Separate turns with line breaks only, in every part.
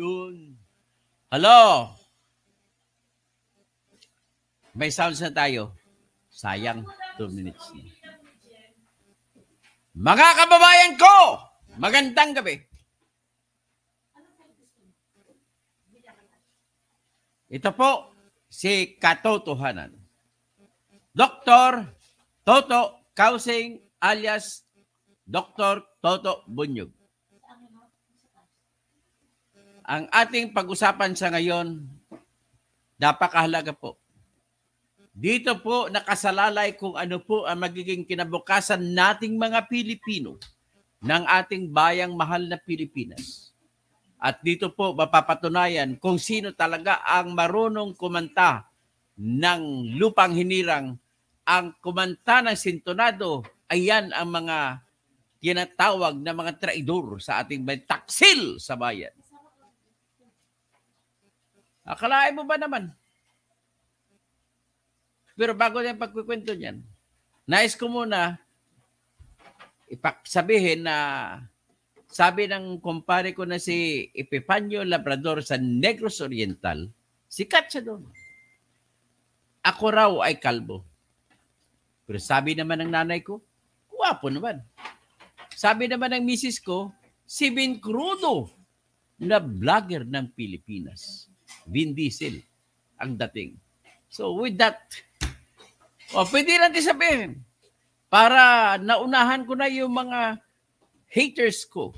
Yun. Hello? May sounds na tayo. Sayang, 2 minutes na. Mga kababayan ko, magandang gabi. Ito po si Katotohanan. Dr. Toto Kausing alias Dr. Toto Bunyog. Ang ating pag-usapan sa ngayon, napakahalaga po. Dito po nakasalalay kung ano po ang magiging kinabukasan nating mga Pilipino ng ating bayang mahal na Pilipinas. At dito po mapapatunayan kung sino talaga ang marunong kumanta ng lupang hinirang, ang kumanta ng sintonado, ayan ang mga tinatawag na mga traidor sa ating bayan, taksil sa bayan. Akalain mo ba naman? Pero bago na pagkukwento niyan, nais ko muna sabihin na sabi ng kumpare ko na si Epifanio Labrador sa Negros Oriental, sikat siya doon. Ako raw ay kalbo. Pero sabi naman ng nanay ko, kuwapo naman. Sabi naman ng misis ko, si Vin Crudo na vlogger ng Pilipinas. Vin Diesel ang dating. So with that, oh, pwede natin sabihin para naunahan ko na yung mga haters ko,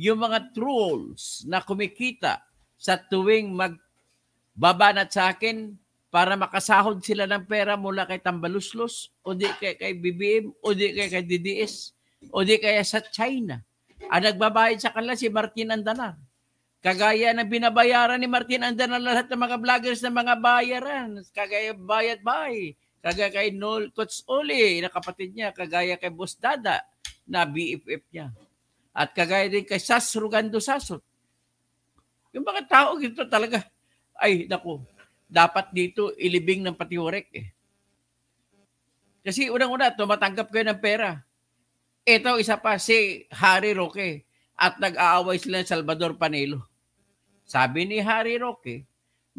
yung mga trolls na kumikita sa tuwing magbabanat sa akin para makasahod sila ng pera mula kay Tambaluslos o di kay, kay BBM o di kay, kay DDS o di kaya sa China. Ang ah, nagbabayad sa kanila si Martin Andalar. Kagaya ng binabayaran ni Martin Andalar lahat ng mga vloggers ng mga bayaran. Kagaya bayad bay. Kagaya kay Noel Kotsoli na kapatid niya. Kagaya kay Boss Dada na BFF niya. At kagaya din kay Sas Rugando Sasot. Yung mga tao ito talaga, ay naku, dapat dito ilibing ng patiorek eh. Kasi unang-una, tumatanggap kayo ng pera ito, isa pa, si Harry Roque at nag-aaway sila ng Salvador Panelo. Sabi ni Harry Roque,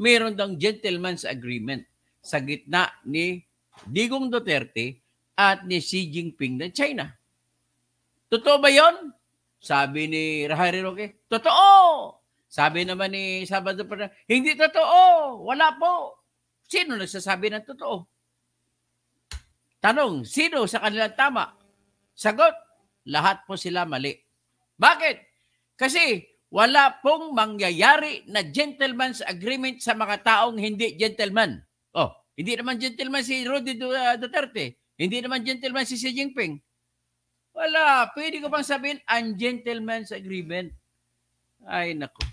meron dang gentleman's agreement sa gitna ni Digong Duterte at ni Xi Jinping ng China. Totoo ba yon? Sabi ni Harry Roque, totoo! Sabi naman ni Salvador Panalo, hindi totoo! Wala po! Sino nagsasabi ng totoo? Tanong, sino sa kanila tama? Sagot, lahat po sila mali. Bakit? Kasi wala pong mangyayari na gentleman's agreement sa mga taong hindi gentleman. Oh, hindi naman gentleman si Rudy ah, Duterte. Hindi naman gentleman si Xi Jinping. Wala. Pwede ko pang sabihin, gentleman's agreement. Ay, nako.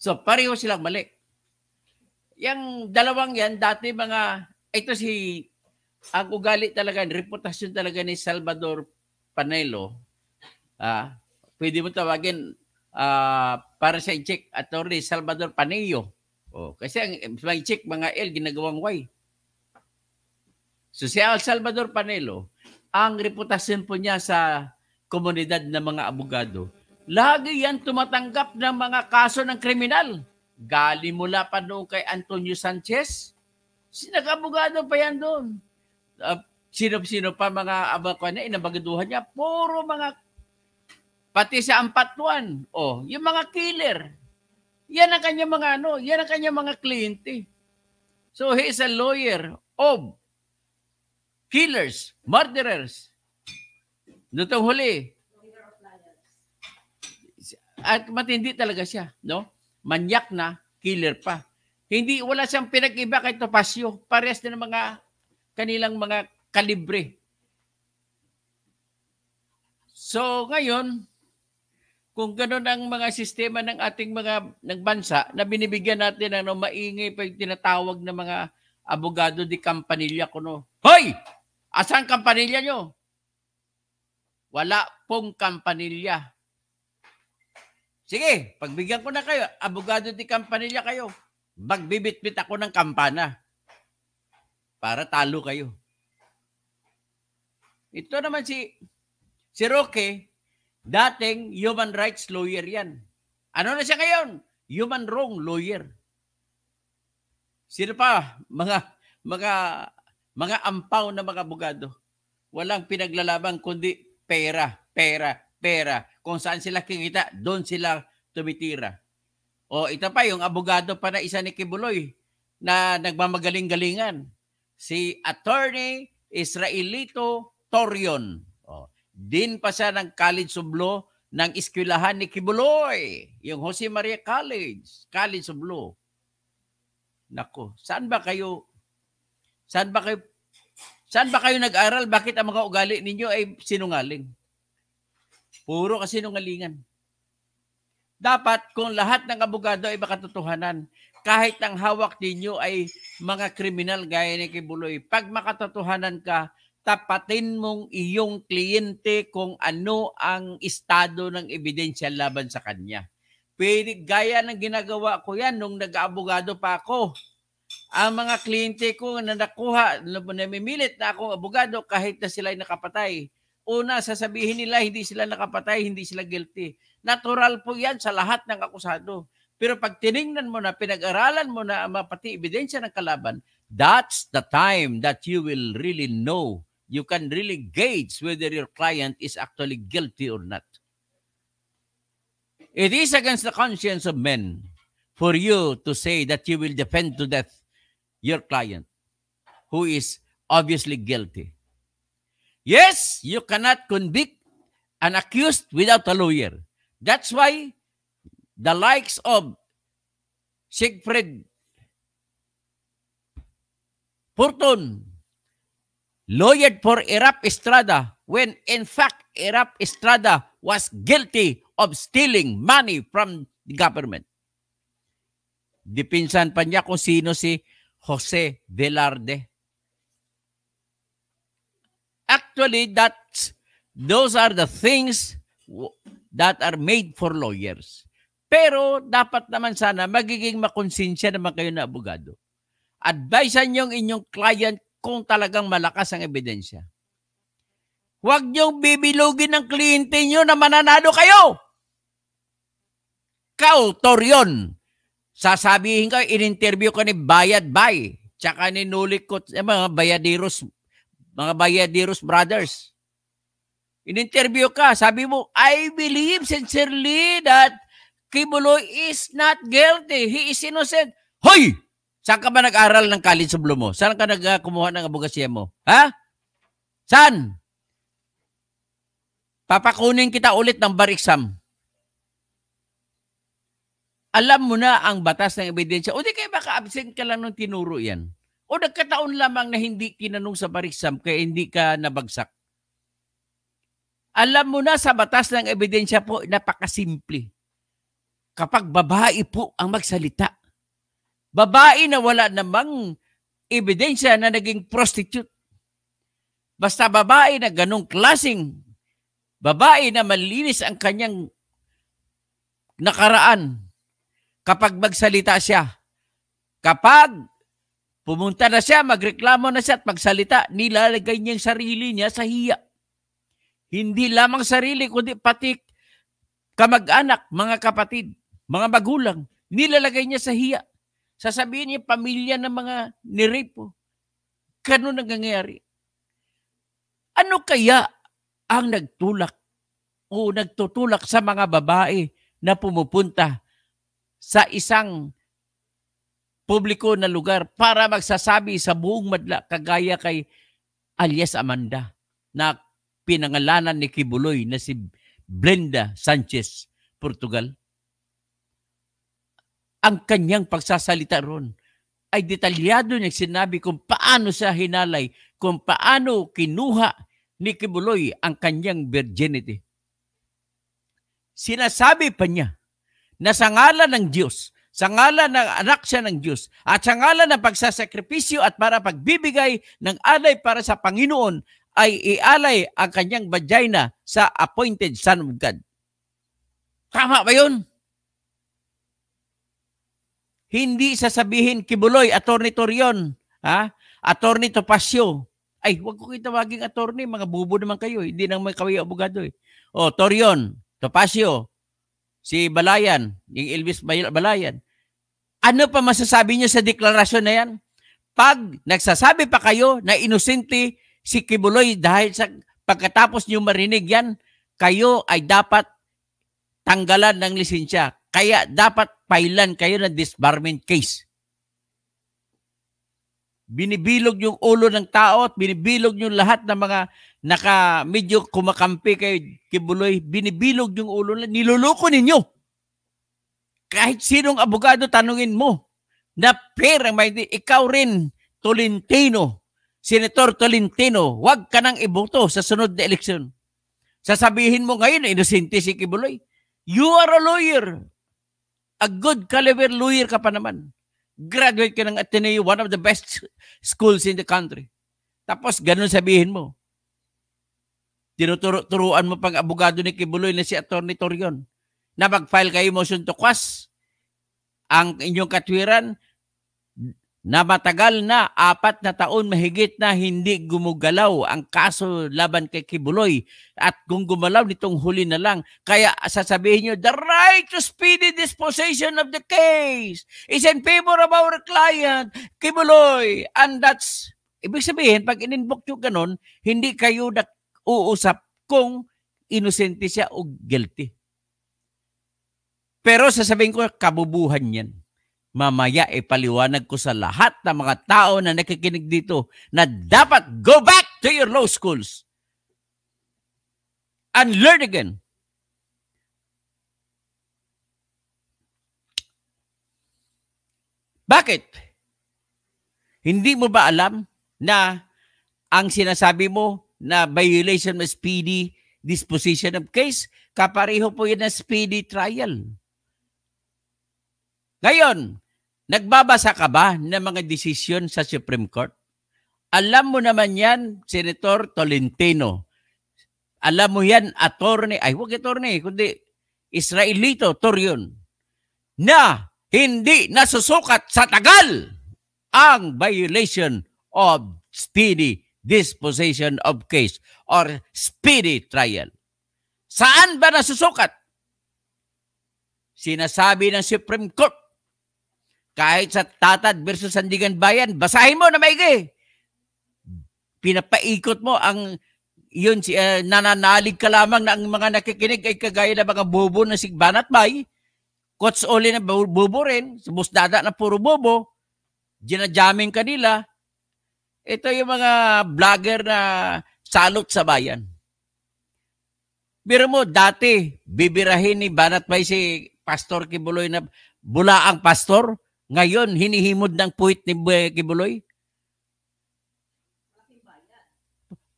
So, pareho silang mali. Yung dalawang yan, dati mga, ito si ang ugali talaga, reputasyon talaga ni Salvador Panelo, ah, pwede mo tawagin ah, para sa check attorney Salvador Panelo. Oh, kasi ang may check mga L ginagawang Y. So si Salvador Panelo, ang reputasyon po niya sa komunidad ng mga abogado, lagi yan tumatanggap ng mga kaso ng kriminal. Gali mula pa doon kay Antonio Sanchez, sinag-abogado pa yan doon uh, sino-sino pa mga abakuan na inabagaduhan niya, puro mga pati sa ampatuan, oh, yung mga killer. Yan ang kanya mga ano, yan ang kanya mga kliyente. So he is a lawyer of killers, murderers. Nitong huli. At matindi talaga siya, no? Manyak na, killer pa. Hindi, wala siyang pinag-iba kay Topacio. Parehas na ng mga kanilang mga kalibre. So ngayon, kung ganoon ang mga sistema ng ating mga ng bansa na binibigyan natin ng ano maingay pa yung tinatawag ng mga abogado di Campanilla kuno. Hoy! Asan Campanilla nyo? Wala pong Campanilla. Sige, pagbigyan ko na kayo. Abogado di Campanilla kayo. Magbibitbit ako ng kampana para talo kayo. Ito naman si si Roque, dating human rights lawyer yan. Ano na siya ngayon? Human wrong lawyer. Sino pa? Mga mga mga ampaw na mga abogado. Walang pinaglalabang kundi pera, pera, pera. Kung saan sila kikita, doon sila tumitira. O ito pa, yung abogado pa na isa ni Kibuloy na nagmamagaling-galingan si Attorney Israelito Torion. Oh, din pa siya ng College of Law ng eskwelahan ni Kibuloy, yung Jose Maria College, College of Law. Nako, saan ba kayo? Saan ba kayo? Saan ba kayo nag-aral? Bakit ang mga ugali ninyo ay sinungaling? Puro kasinungalingan. Dapat kung lahat ng abogado ay makatotohanan, kahit ang hawak ninyo ay mga kriminal gaya ni Kibuloy, pag makatotohanan ka, tapatin mong iyong kliyente kung ano ang estado ng ebidensya laban sa kanya. Pwede, gaya ng ginagawa ko yan nung nag-abogado pa ako. Ang mga kliyente ko na nakuha, namimilit na akong abogado kahit na sila ay nakapatay. Una, sasabihin nila hindi sila nakapatay, hindi sila guilty. Natural po yan sa lahat ng akusado pero pag tiningnan mo na, pinag-aralan mo na mapati ebidensya ng kalaban, that's the time that you will really know. You can really gauge whether your client is actually guilty or not. It is against the conscience of men for you to say that you will defend to death your client who is obviously guilty. Yes, you cannot convict an accused without a lawyer. That's why the likes of Siegfried Fortun lawyer for Erap Estrada when in fact Erap Estrada was guilty of stealing money from the government. Dipinsan pa niya kung sino si Jose Velarde. Actually, that's, those are the things that are made for lawyers. Pero dapat naman sana magiging makonsensya naman kayo na abogado. Advise niyo ang inyong client kung talagang malakas ang ebidensya. Huwag niyong bibilugin ng kliyente niyo na mananalo kayo. Kautor yun. Sasabihin ko, in-interview ko ni Bayad Bay, tsaka ni Nulikot, eh, mga Bayadiros, mga Bayadiros brothers. In-interview ka, sabi mo, I believe sincerely that Kibuloy is not guilty. He is innocent. Hoy! Saan ka ba nag-aral ng college sublo mo? Saan ka nagkumuha ng abogasya mo? Ha? Saan? Papakunin kita ulit ng bar exam. Alam mo na ang batas ng ebidensya. O di kaya baka absent ka lang nung tinuro yan. O nagkataon lamang na hindi tinanong sa bar exam kaya hindi ka nabagsak. Alam mo na sa batas ng ebidensya po, napakasimple kapag babae po ang magsalita. Babae na wala namang ebidensya na naging prostitute. Basta babae na ganong klasing babae na malinis ang kanyang nakaraan kapag magsalita siya. Kapag pumunta na siya, magreklamo na siya at magsalita, nilalagay niya yung sarili niya sa hiya. Hindi lamang sarili, kundi pati kamag-anak, mga kapatid mga magulang, nilalagay niya sa hiya. Sasabihin niya pamilya ng mga nirepo. Ganun ang nangyayari. Ano kaya ang nagtulak o nagtutulak sa mga babae na pumupunta sa isang publiko na lugar para magsasabi sa buong madla kagaya kay alias Amanda na pinangalanan ni Kibuloy na si Brenda Sanchez, Portugal ang kanyang pagsasalita ron ay detalyado niya sinabi kung paano sa hinalay, kung paano kinuha ni Kibuloy ang kanyang virginity. Sinasabi pa niya na sa ngalan ng Diyos, sa ngalan ng anak siya ng Diyos, at sa ngalan ng pagsasakripisyo at para pagbibigay ng alay para sa Panginoon, ay ialay ang kanyang vagina sa appointed Son of God. Tama ba yun? Hindi sasabihin kibuloy, attorney Torion, ha? attorney Topacio. Ay, wag ko kita maging attorney, mga bubo naman kayo. Eh. Hindi nang may kawayo abogado eh. O, oh, Torion, Topacio, si Balayan, yung Elvis Balayan. Ano pa masasabi niyo sa deklarasyon na yan? Pag nagsasabi pa kayo na inosente si Kibuloy dahil sa pagkatapos niyo marinig yan, kayo ay dapat tanggalan ng lisensya. Kaya dapat pailan kayo ng disbarment case. Binibilog yung ulo ng tao at binibilog yung lahat ng mga naka medyo kumakampi kay Kibuloy. Binibilog yung ulo. Niluloko ninyo. Kahit sinong abogado tanungin mo na pera may ikaw rin Tolentino, Senator Tolentino, huwag ka nang iboto sa sunod na eleksyon. Sasabihin mo ngayon, inosente si Kibuloy. You are a lawyer. A good caliber lawyer ka pa naman. Graduate ka ng Ateneo, one of the best schools in the country. Tapos ganun sabihin mo. Tinuturuan mo pang abogado ni Kibuloy na si Attorney Torion na mag-file kayo motion to quash ang inyong katwiran na matagal na, apat na taon mahigit na hindi gumugalaw ang kaso laban kay Kibuloy at kung gumalaw nitong huli na lang. Kaya sasabihin nyo, the right to speedy disposition of the case is in favor of our client, Kibuloy. And that's, ibig sabihin, pag ininvoke nyo ganun, hindi kayo na uusap kung inosente siya o guilty. Pero sasabihin ko, kabubuhan yan. Mamaya ipaliwanag ko sa lahat ng mga tao na nakikinig dito na dapat go back to your law schools and learn again. Bakit? Hindi mo ba alam na ang sinasabi mo na violation of speedy disposition of case, kapareho po yun ng speedy trial. Ngayon, nagbabasa ka ba ng mga desisyon sa Supreme Court? Alam mo naman yan, Senator Tolentino. Alam mo yan, attorney, ay huwag attorney, kundi Israelito, Torion, na hindi nasusukat sa tagal ang violation of speedy disposition of case or speedy trial. Saan ba nasusukat? Sinasabi ng Supreme Court kahit sa Tatad versus Sandigan Bayan, basahin mo na maigi. Pinapaikot mo ang yun si uh, nananalig ka lamang na ang mga nakikinig ay kagaya ng mga bobo na si Banat Bay. Coach Oli na bobo rin. Si Busdada na puro bobo. Ginajaming kanila. Ito yung mga vlogger na salot sa bayan. Pero mo, dati, bibirahin ni Banat Bay si Pastor Kibuloy na bula bulaang pastor. Ngayon, hinihimod ng puwit ni Kibuloy.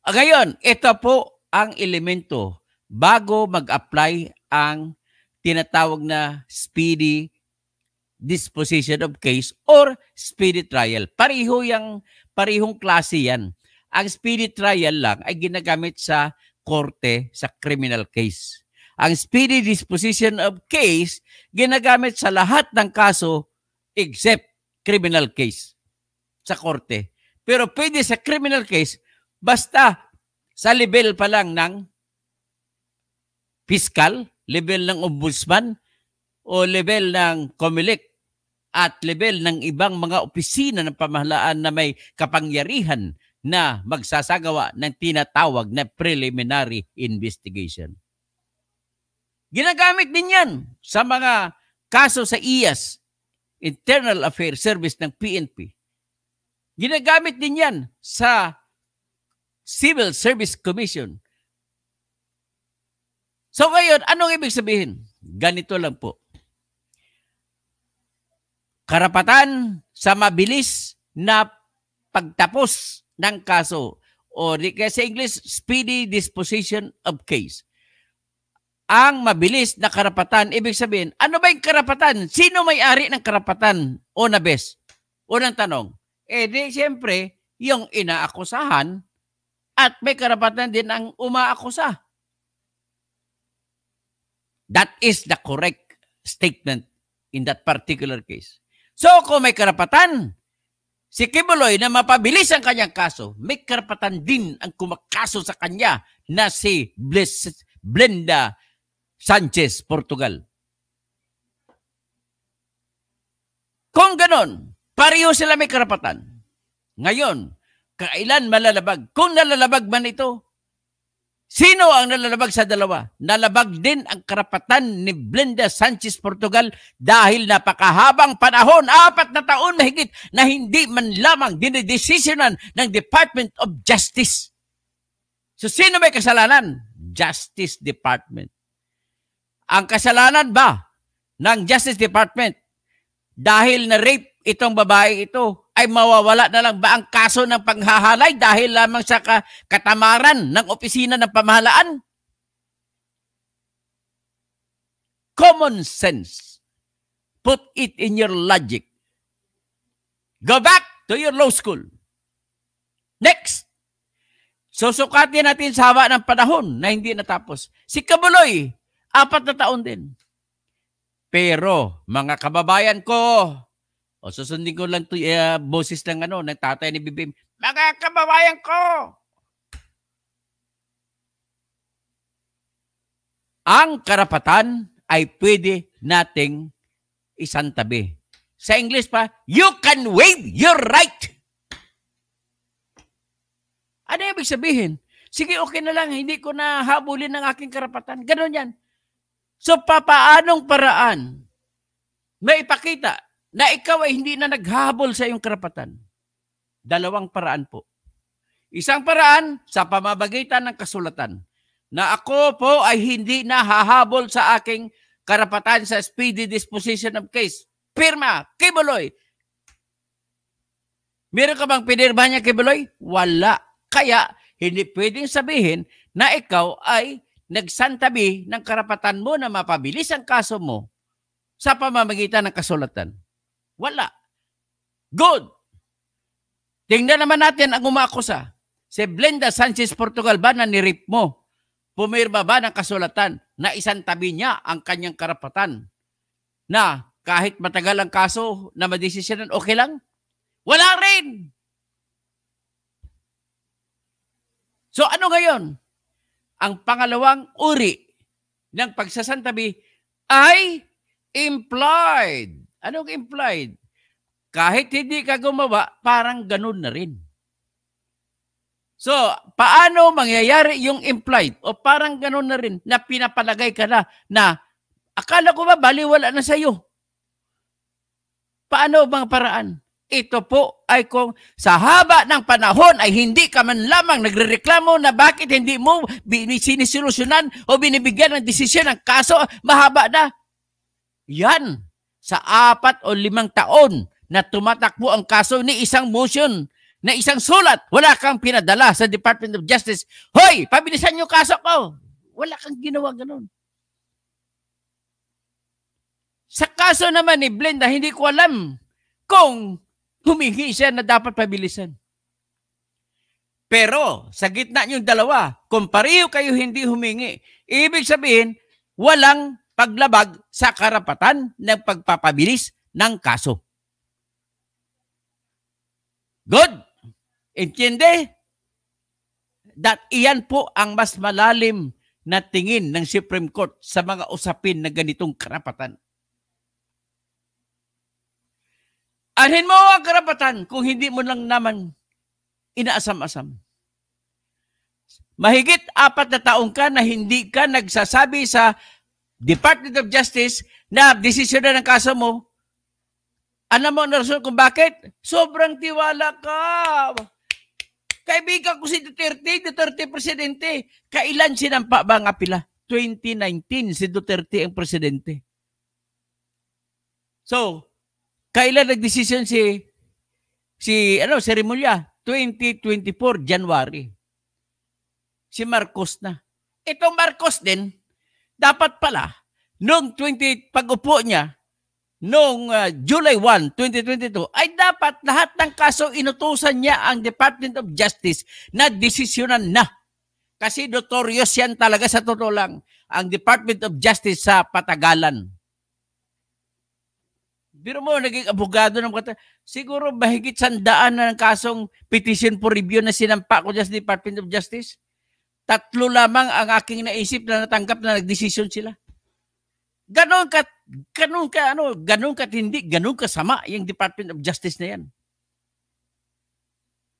Ngayon, ito po ang elemento bago mag-apply ang tinatawag na speedy disposition of case or speedy trial. Pariho yung, parihong klase yan. Ang speedy trial lang ay ginagamit sa korte sa criminal case. Ang speedy disposition of case ginagamit sa lahat ng kaso except criminal case sa korte. Pero pwede sa criminal case basta sa level pa lang ng fiscal, level ng ombudsman, o level ng COMELEC at level ng ibang mga opisina ng pamahalaan na may kapangyarihan na magsasagawa ng tinatawag na preliminary investigation. Ginagamit din yan sa mga kaso sa IAS Internal Affairs Service ng PNP, ginagamit din yan sa Civil Service Commission. So ngayon, anong ibig sabihin? Ganito lang po. Karapatan sa mabilis na pagtapos ng kaso o di kaya sa English, speedy disposition of case ang mabilis na karapatan. Ibig sabihin, ano ba yung karapatan? Sino may-ari ng karapatan? O na best? Unang tanong. Eh di siyempre, yung inaakusahan at may karapatan din ang umaakusa. That is the correct statement in that particular case. So kung may karapatan, si Kibuloy na mapabilis ang kanyang kaso, may karapatan din ang kumakaso sa kanya na si Bless, Blenda Sanchez, Portugal. Kung ganon, pareho sila may karapatan. Ngayon, kailan malalabag? Kung nalalabag man ito, sino ang nalalabag sa dalawa? Nalabag din ang karapatan ni Blenda Sanchez Portugal dahil napakahabang panahon, apat na taon mahigit, na hindi man lamang dinidesisyonan ng Department of Justice. So sino may kasalanan? Justice Department. Ang kasalanan ba ng Justice Department dahil na rape itong babae ito ay mawawala na lang ba ang kaso ng panghahalay dahil lamang sa katamaran ng opisina ng pamahalaan? Common sense. Put it in your logic. Go back to your law school. Next. Susukatin natin sa haba ng panahon na hindi natapos. Si Kabuloy, Apat na taon din. Pero, mga kababayan ko, o susundin ko lang to, uh, boses ng ano, ng tatay ni Bibim, mga kababayan ko, ang karapatan ay pwede nating isantabi. Sa English pa, you can waive your right. Ano ibig sabihin? Sige, okay na lang. Hindi ko na habulin ang aking karapatan. Ganon yan. So papaanong paraan na ipakita na ikaw ay hindi na naghahabol sa iyong karapatan? Dalawang paraan po. Isang paraan sa pamamagitan ng kasulatan na ako po ay hindi na hahabol sa aking karapatan sa speedy disposition of case. Pirma, Kibuloy. Meron ka bang pinirma niya, Kibuloy? Wala. Kaya, hindi pwedeng sabihin na ikaw ay nagsantabi ng karapatan mo na mapabilis ang kaso mo sa pamamagitan ng kasulatan? Wala. Good. Tingnan naman natin ang umakusa. Si Blenda Sanchez Portugal ba na nirip mo? Pumirma ba ng kasulatan na isantabi niya ang kanyang karapatan na kahit matagal ang kaso na madesisyonan, okay lang? Wala rin! So ano ngayon? Ang pangalawang uri ng pagsasantabi ay implied. Anong implied? Kahit hindi ka gumawa, parang ganun na rin. So, paano mangyayari yung implied o parang ganun na rin na pinapalagay ka na na akala ko ba baliwala na sa'yo? Paano bang paraan? ito po ay kung sa haba ng panahon ay hindi ka man lamang nagrereklamo na bakit hindi mo sinisilusyonan o binibigyan ng desisyon ng kaso, mahaba na. Yan, sa apat o limang taon na tumatakbo ang kaso ni isang motion, na isang sulat, wala kang pinadala sa Department of Justice. Hoy, pabilisan yung kaso ko. Wala kang ginawa ganun. Sa kaso naman ni Blenda, hindi ko alam kung Humingi siya na dapat pabilisan. Pero sa gitna niyong dalawa, kung pareho kayo hindi humingi, ibig sabihin, walang paglabag sa karapatan ng pagpapabilis ng kaso. Good. Entiende? That iyan po ang mas malalim na tingin ng Supreme Court sa mga usapin na ganitong karapatan. Alhin mo ang karapatan kung hindi mo lang naman inaasam-asam. Mahigit apat na taong ka na hindi ka nagsasabi sa Department of Justice na desisyon na ng kaso mo. Alam mo ang rason kung bakit? Sobrang tiwala ka. Kaibigan ko si Duterte, Duterte Presidente. Kailan sinampa ba ang apila? 2019 si Duterte ang Presidente. So, Kailan nagdesisyon si si ano seremolya 2024 January. Si Marcos na. Itong Marcos din dapat pala noong 20 pag-upo niya noong uh, July 1, 2022 ay dapat lahat ng kaso inutusan niya ang Department of Justice na desisyonan na. Kasi notorious yan talaga sa totoo lang ang Department of Justice sa patagalan. Pero mo, naging abogado ng kata. Siguro mahigit sandaan na ng kasong petition for review na sinampa ko just Department of Justice. Tatlo lamang ang aking naisip na natanggap na nagdesisyon sila. Ganon ka, ganon ka, ano, ganon ka hindi, ganon ka sama yung Department of Justice na yan.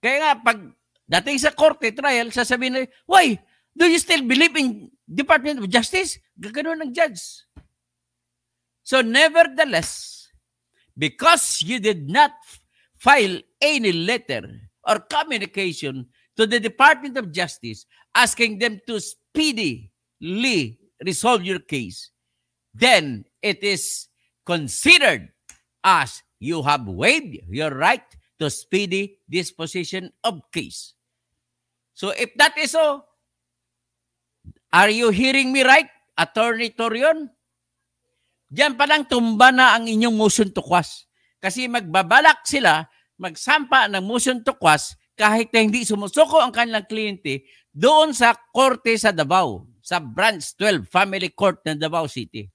Kaya nga, pag dating sa korte, trial, sasabihin na, Why? Do you still believe in Department of Justice? Gaganon ng judge. So nevertheless, because you did not file any letter or communication to the Department of Justice asking them to speedily resolve your case, then it is considered as you have waived your right to speedy disposition of case. So if that is so, are you hearing me right, Attorney Torion? Diyan pa lang tumba na ang inyong motion to quash. Kasi magbabalak sila magsampa ng motion to quash kahit na hindi sumusuko ang kanilang kliyente doon sa korte sa Davao, sa Branch 12 Family Court ng Davao City.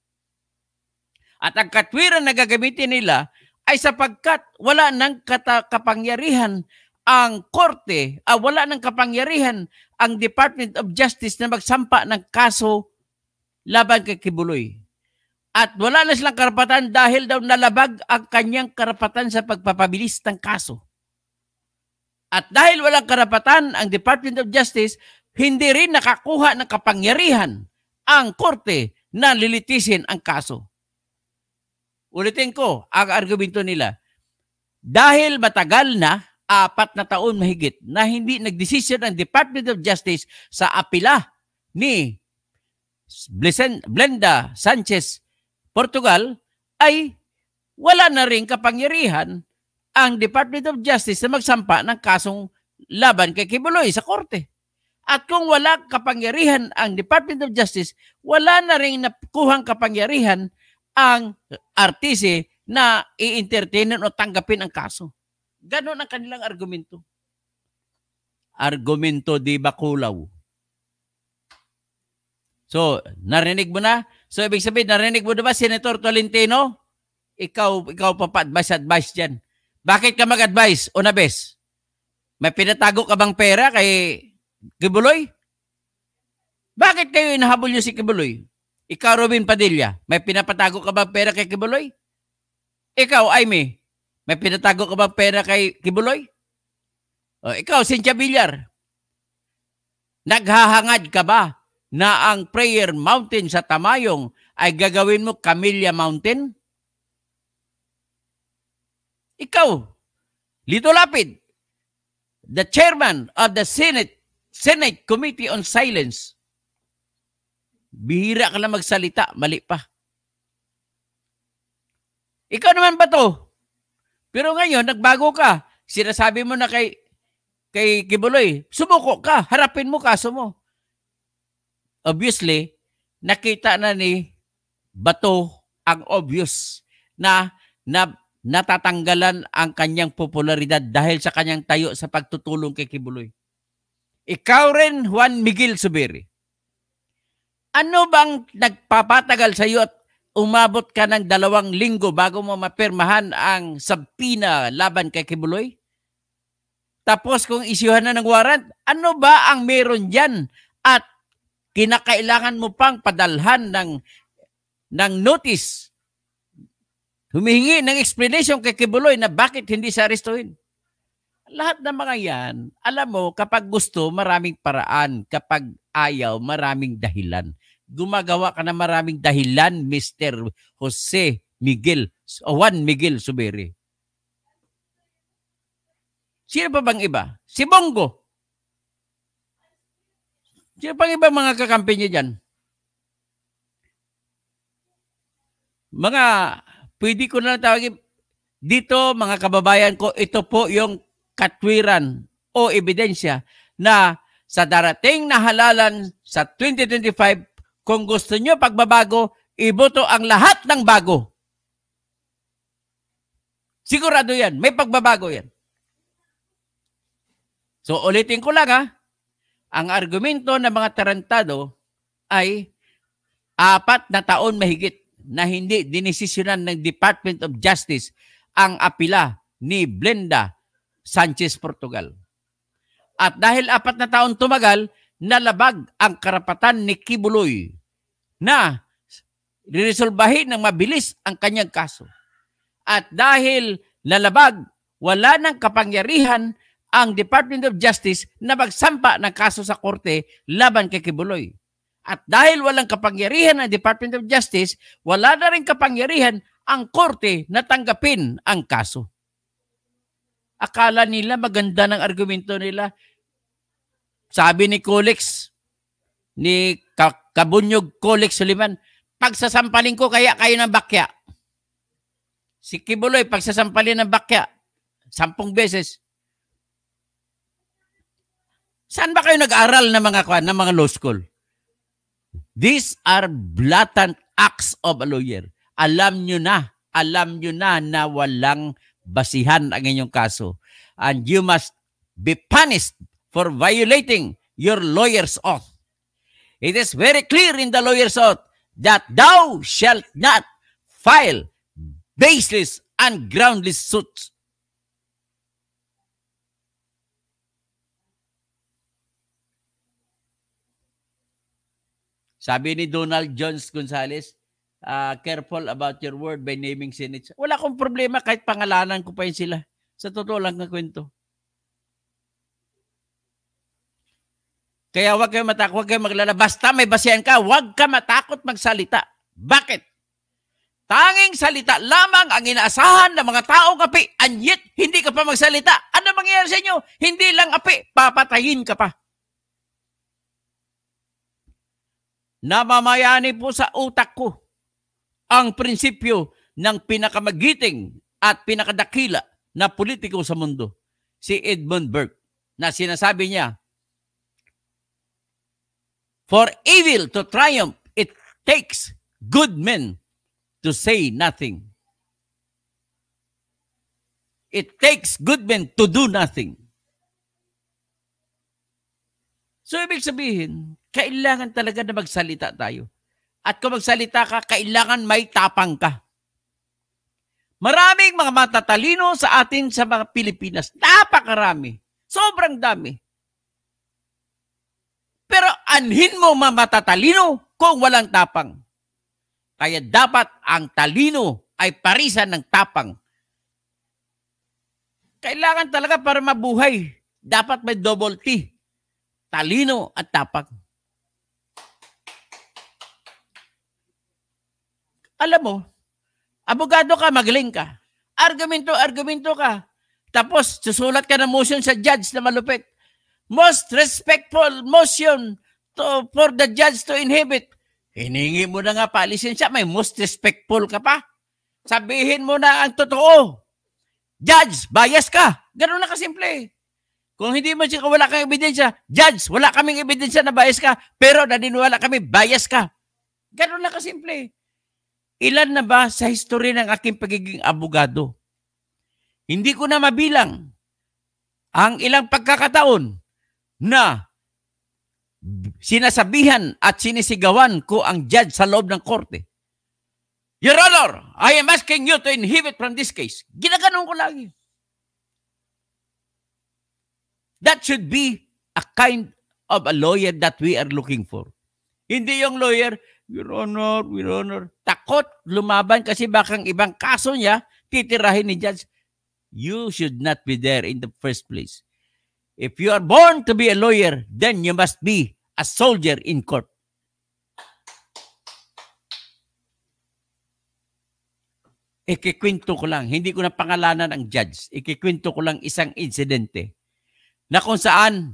At ang katwiran na gagamitin nila ay sapagkat wala ng kapangyarihan ang korte, ah, wala nang kapangyarihan ang Department of Justice na magsampa ng kaso laban kay Kibuloy at wala na silang karapatan dahil daw nalabag ang kanyang karapatan sa pagpapabilis ng kaso. At dahil walang karapatan ang Department of Justice, hindi rin nakakuha ng kapangyarihan ang korte na lilitisin ang kaso. Ulitin ko ang argumento nila. Dahil matagal na, apat na taon mahigit, na hindi nagdesisyon ang Department of Justice sa apila ni Blenda Sanchez Portugal, ay wala na rin kapangyarihan ang Department of Justice na magsampa ng kasong laban kay Kibuloy sa korte. At kung wala kapangyarihan ang Department of Justice, wala na rin nakuhang kapangyarihan ang artise na i-entertainan o tanggapin ang kaso. Ganon ang kanilang argumento. Argumento di bakulaw. So, narinig mo na So ibig sabihin, narinig mo diba, Senator Tolentino? Ikaw, ikaw pa pa-advise-advise dyan. Bakit ka mag-advise? Una bes, may pinatago ka bang pera kay Kibuloy? Bakit kayo inahabol niyo si Kibuloy? Ikaw, Robin Padilla, may pinapatago ka bang pera kay Kibuloy? Ikaw, Aimee, may pinatago ka bang pera kay Kibuloy? O, ikaw, Cynthia Villar, naghahangad ka ba na ang prayer mountain sa Tamayong ay gagawin mo Camellia Mountain? Ikaw, Lito Lapid, the chairman of the Senate Senate Committee on Silence, bihira ka lang magsalita, mali pa. Ikaw naman ba to? Pero ngayon, nagbago ka. Sinasabi mo na kay, kay Kibuloy, sumuko ka, harapin mo kaso mo obviously, nakita na ni Bato ang obvious na, na natatanggalan ang kanyang popularidad dahil sa kanyang tayo sa pagtutulong kay Kibuloy. Ikaw rin, Juan Miguel Subiri. Ano bang nagpapatagal sa iyo at umabot ka ng dalawang linggo bago mo mapirmahan ang sabpina laban kay Kibuloy? Tapos kung isyuhan na ng warrant, ano ba ang meron dyan? At kinakailangan mo pang padalhan ng, ng notice. Humihingi ng explanation kay Kibuloy na bakit hindi sa arestuhin. Lahat ng mga yan, alam mo, kapag gusto, maraming paraan. Kapag ayaw, maraming dahilan. Gumagawa ka na maraming dahilan, Mr. Jose Miguel, o Juan Miguel Suberi Sino pa bang iba? Si Bongo. Sino pang ibang mga kakampi niya dyan? Mga, pwede ko na tawagin, dito mga kababayan ko, ito po yung katwiran o ebidensya na sa darating na halalan sa 2025, kung gusto nyo pagbabago, iboto ang lahat ng bago. Sigurado yan, may pagbabago yan. So ulitin ko lang ha, ang argumento ng mga tarantado ay apat na taon mahigit na hindi dinisisyonan ng Department of Justice ang apila ni Blenda Sanchez Portugal. At dahil apat na taon tumagal, nalabag ang karapatan ni Kibuloy na riresolbahin ng mabilis ang kanyang kaso. At dahil nalabag, wala ng kapangyarihan ang Department of Justice na magsampa ng kaso sa korte laban kay Kibuloy. At dahil walang kapangyarihan ang Department of Justice, wala na rin kapangyarihan ang korte na tanggapin ang kaso. Akala nila maganda ng argumento nila. Sabi ni Colex, ni Kabunyog Colex Suliman, pagsasampalin ko kaya kayo ng bakya. Si Kibuloy, pagsasampalin ng bakya, sampung beses, Saan ba kayo nag-aral ng mga kwan, ng mga law school? These are blatant acts of a lawyer. Alam nyo na, alam nyo na na walang basihan ang inyong kaso. And you must be punished for violating your lawyer's oath. It is very clear in the lawyer's oath that thou shalt not file baseless and groundless suits Sabi ni Donald Jones Gonzales, uh, careful about your word by naming sins. Wala akong problema kahit pangalanan ko pa yun sila. Sa totoo lang na kwento. Kaya huwag kayong matakot, huwag kayong maglala. Basta may basihan ka, huwag ka matakot magsalita. Bakit? Tanging salita lamang ang inaasahan ng mga tao kapi, and yet hindi ka pa magsalita. Ano mangyayari sa inyo? Hindi lang api, papatayin ka pa. namamayani po sa utak ko ang prinsipyo ng pinakamagiting at pinakadakila na politiko sa mundo, si Edmund Burke, na sinasabi niya, For evil to triumph, it takes good men to say nothing. It takes good men to do nothing. So ibig sabihin, kailangan talaga na magsalita tayo. At kung magsalita ka, kailangan may tapang ka. Maraming mga matatalino sa atin sa mga Pilipinas. Napakarami. Sobrang dami. Pero anhin mo mga matatalino kung walang tapang. Kaya dapat ang talino ay parisan ng tapang. Kailangan talaga para mabuhay. Dapat may double T. Talino at tapang. Alam mo, abogado ka, magaling ka. Argumento, argumento ka. Tapos, susulat ka ng motion sa judge na malupit. Most respectful motion to, for the judge to inhibit. Hiningi mo na nga paalisin siya. May most respectful ka pa. Sabihin mo na ang totoo. Judge, bias ka. Ganun na kasimple. Kung hindi mo siya, wala kang ebidensya, judge, wala kaming ebidensya na bias ka, pero naniniwala kami, bias ka. Ganun na kasimple. Ilan na ba sa history ng aking pagiging abogado? Hindi ko na mabilang ang ilang pagkakataon na sinasabihan at sinisigawan ko ang judge sa loob ng korte. Your Honor, I am asking you to inhibit from this case. Ginaganon ko lagi. That should be a kind of a lawyer that we are looking for. Hindi yung lawyer Your Honor, Your Honor. Takot lumaban kasi baka ang ibang kaso niya titirahin ni judge. You should not be there in the first place. If you are born to be a lawyer, then you must be a soldier in court. Ikikwento ko lang, hindi ko na pangalanan ang judge. Ikikwento ko lang isang insidente na kung saan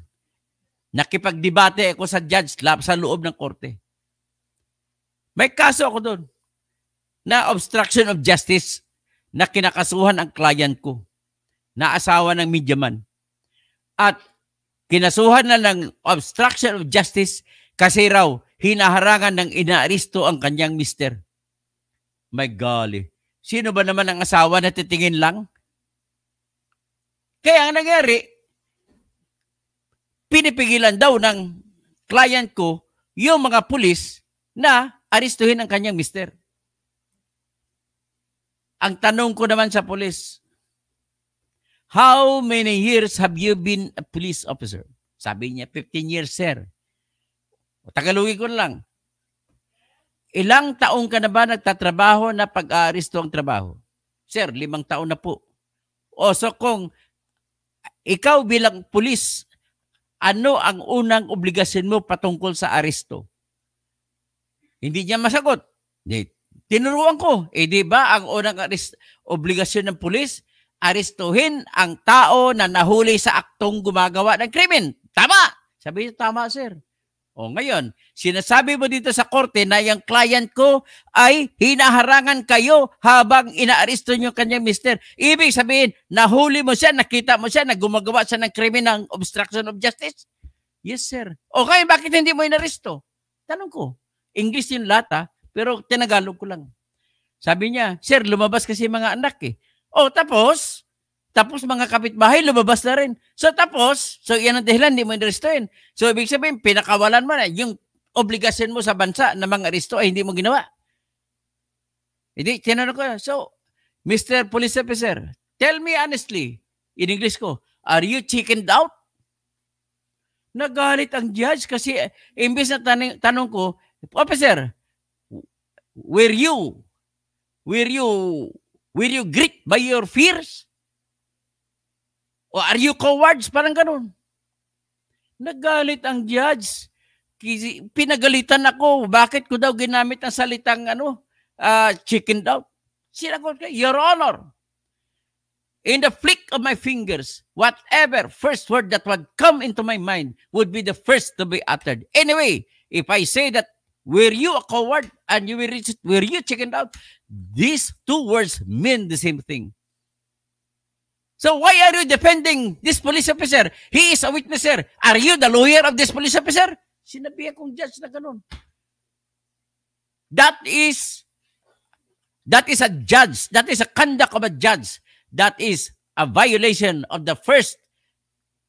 nakipagdebate ako sa judge lab sa loob ng korte. May kaso ako doon na obstruction of justice na kinakasuhan ang client ko na asawa ng media man. At kinasuhan na ng obstruction of justice kasi raw hinaharangan ng inaaristo ang kanyang mister. My golly. Sino ba naman ang asawa na titingin lang? Kaya ang nangyari, pinipigilan daw ng client ko yung mga pulis na aristuhin ang kanyang mister. Ang tanong ko naman sa polis, How many years have you been a police officer? Sabi niya, 15 years, sir. O, Tagalogin ko lang. Ilang taong ka na ba nagtatrabaho na pag-aaristo ang trabaho? Sir, limang taon na po. O so kung ikaw bilang pulis, ano ang unang obligasyon mo patungkol sa aristo? Hindi niya masagot. Di, tinuruan ko. Eh di ba ang unang arist, obligasyon ng pulis, aristuhin ang tao na nahuli sa aktong gumagawa ng krimen. Tama! Sabi niya, tama sir. O ngayon, sinasabi mo dito sa korte na yung client ko ay hinaharangan kayo habang inaaresto niyo kanyang mister. Ibig sabihin, nahuli mo siya, nakita mo siya na gumagawa siya ng krimen ng obstruction of justice? Yes, sir. O ngayon, bakit hindi mo inaresto? Tanong ko. English yung lata, ah, pero tinagalog ko lang. Sabi niya, sir, lumabas kasi mga anak eh. Oh, tapos, tapos mga kapitbahay, lumabas na rin. So tapos, so yan ang dahilan, hindi mo inarestoin. So ibig sabihin, pinakawalan mo na yung obligasyon mo sa bansa na mga aristo ay hindi mo ginawa. Hindi, tinanong ko, so, Mr. Police Officer, tell me honestly, in English ko, are you chickened out? Nagalit ang judge kasi eh, imbis na tanong, tanong ko, Officer, were you, were you, were you gripped by your fears? Or are you cowards? Parang ganun. Nagalit ang judge. Pinagalitan ako. Bakit ko daw ginamit ang salitang ano, uh, chicken daw? Sinagot ko, Your Honor, in the flick of my fingers, whatever first word that would come into my mind would be the first to be uttered. Anyway, if I say that Were you a coward and you were, were you chickened out? These two words mean the same thing. So why are you defending this police officer? He is a witness, Are you the lawyer of this police officer? Sinabi akong judge na ganun. That is, that is a judge. That is a conduct of a judge. That is a violation of the first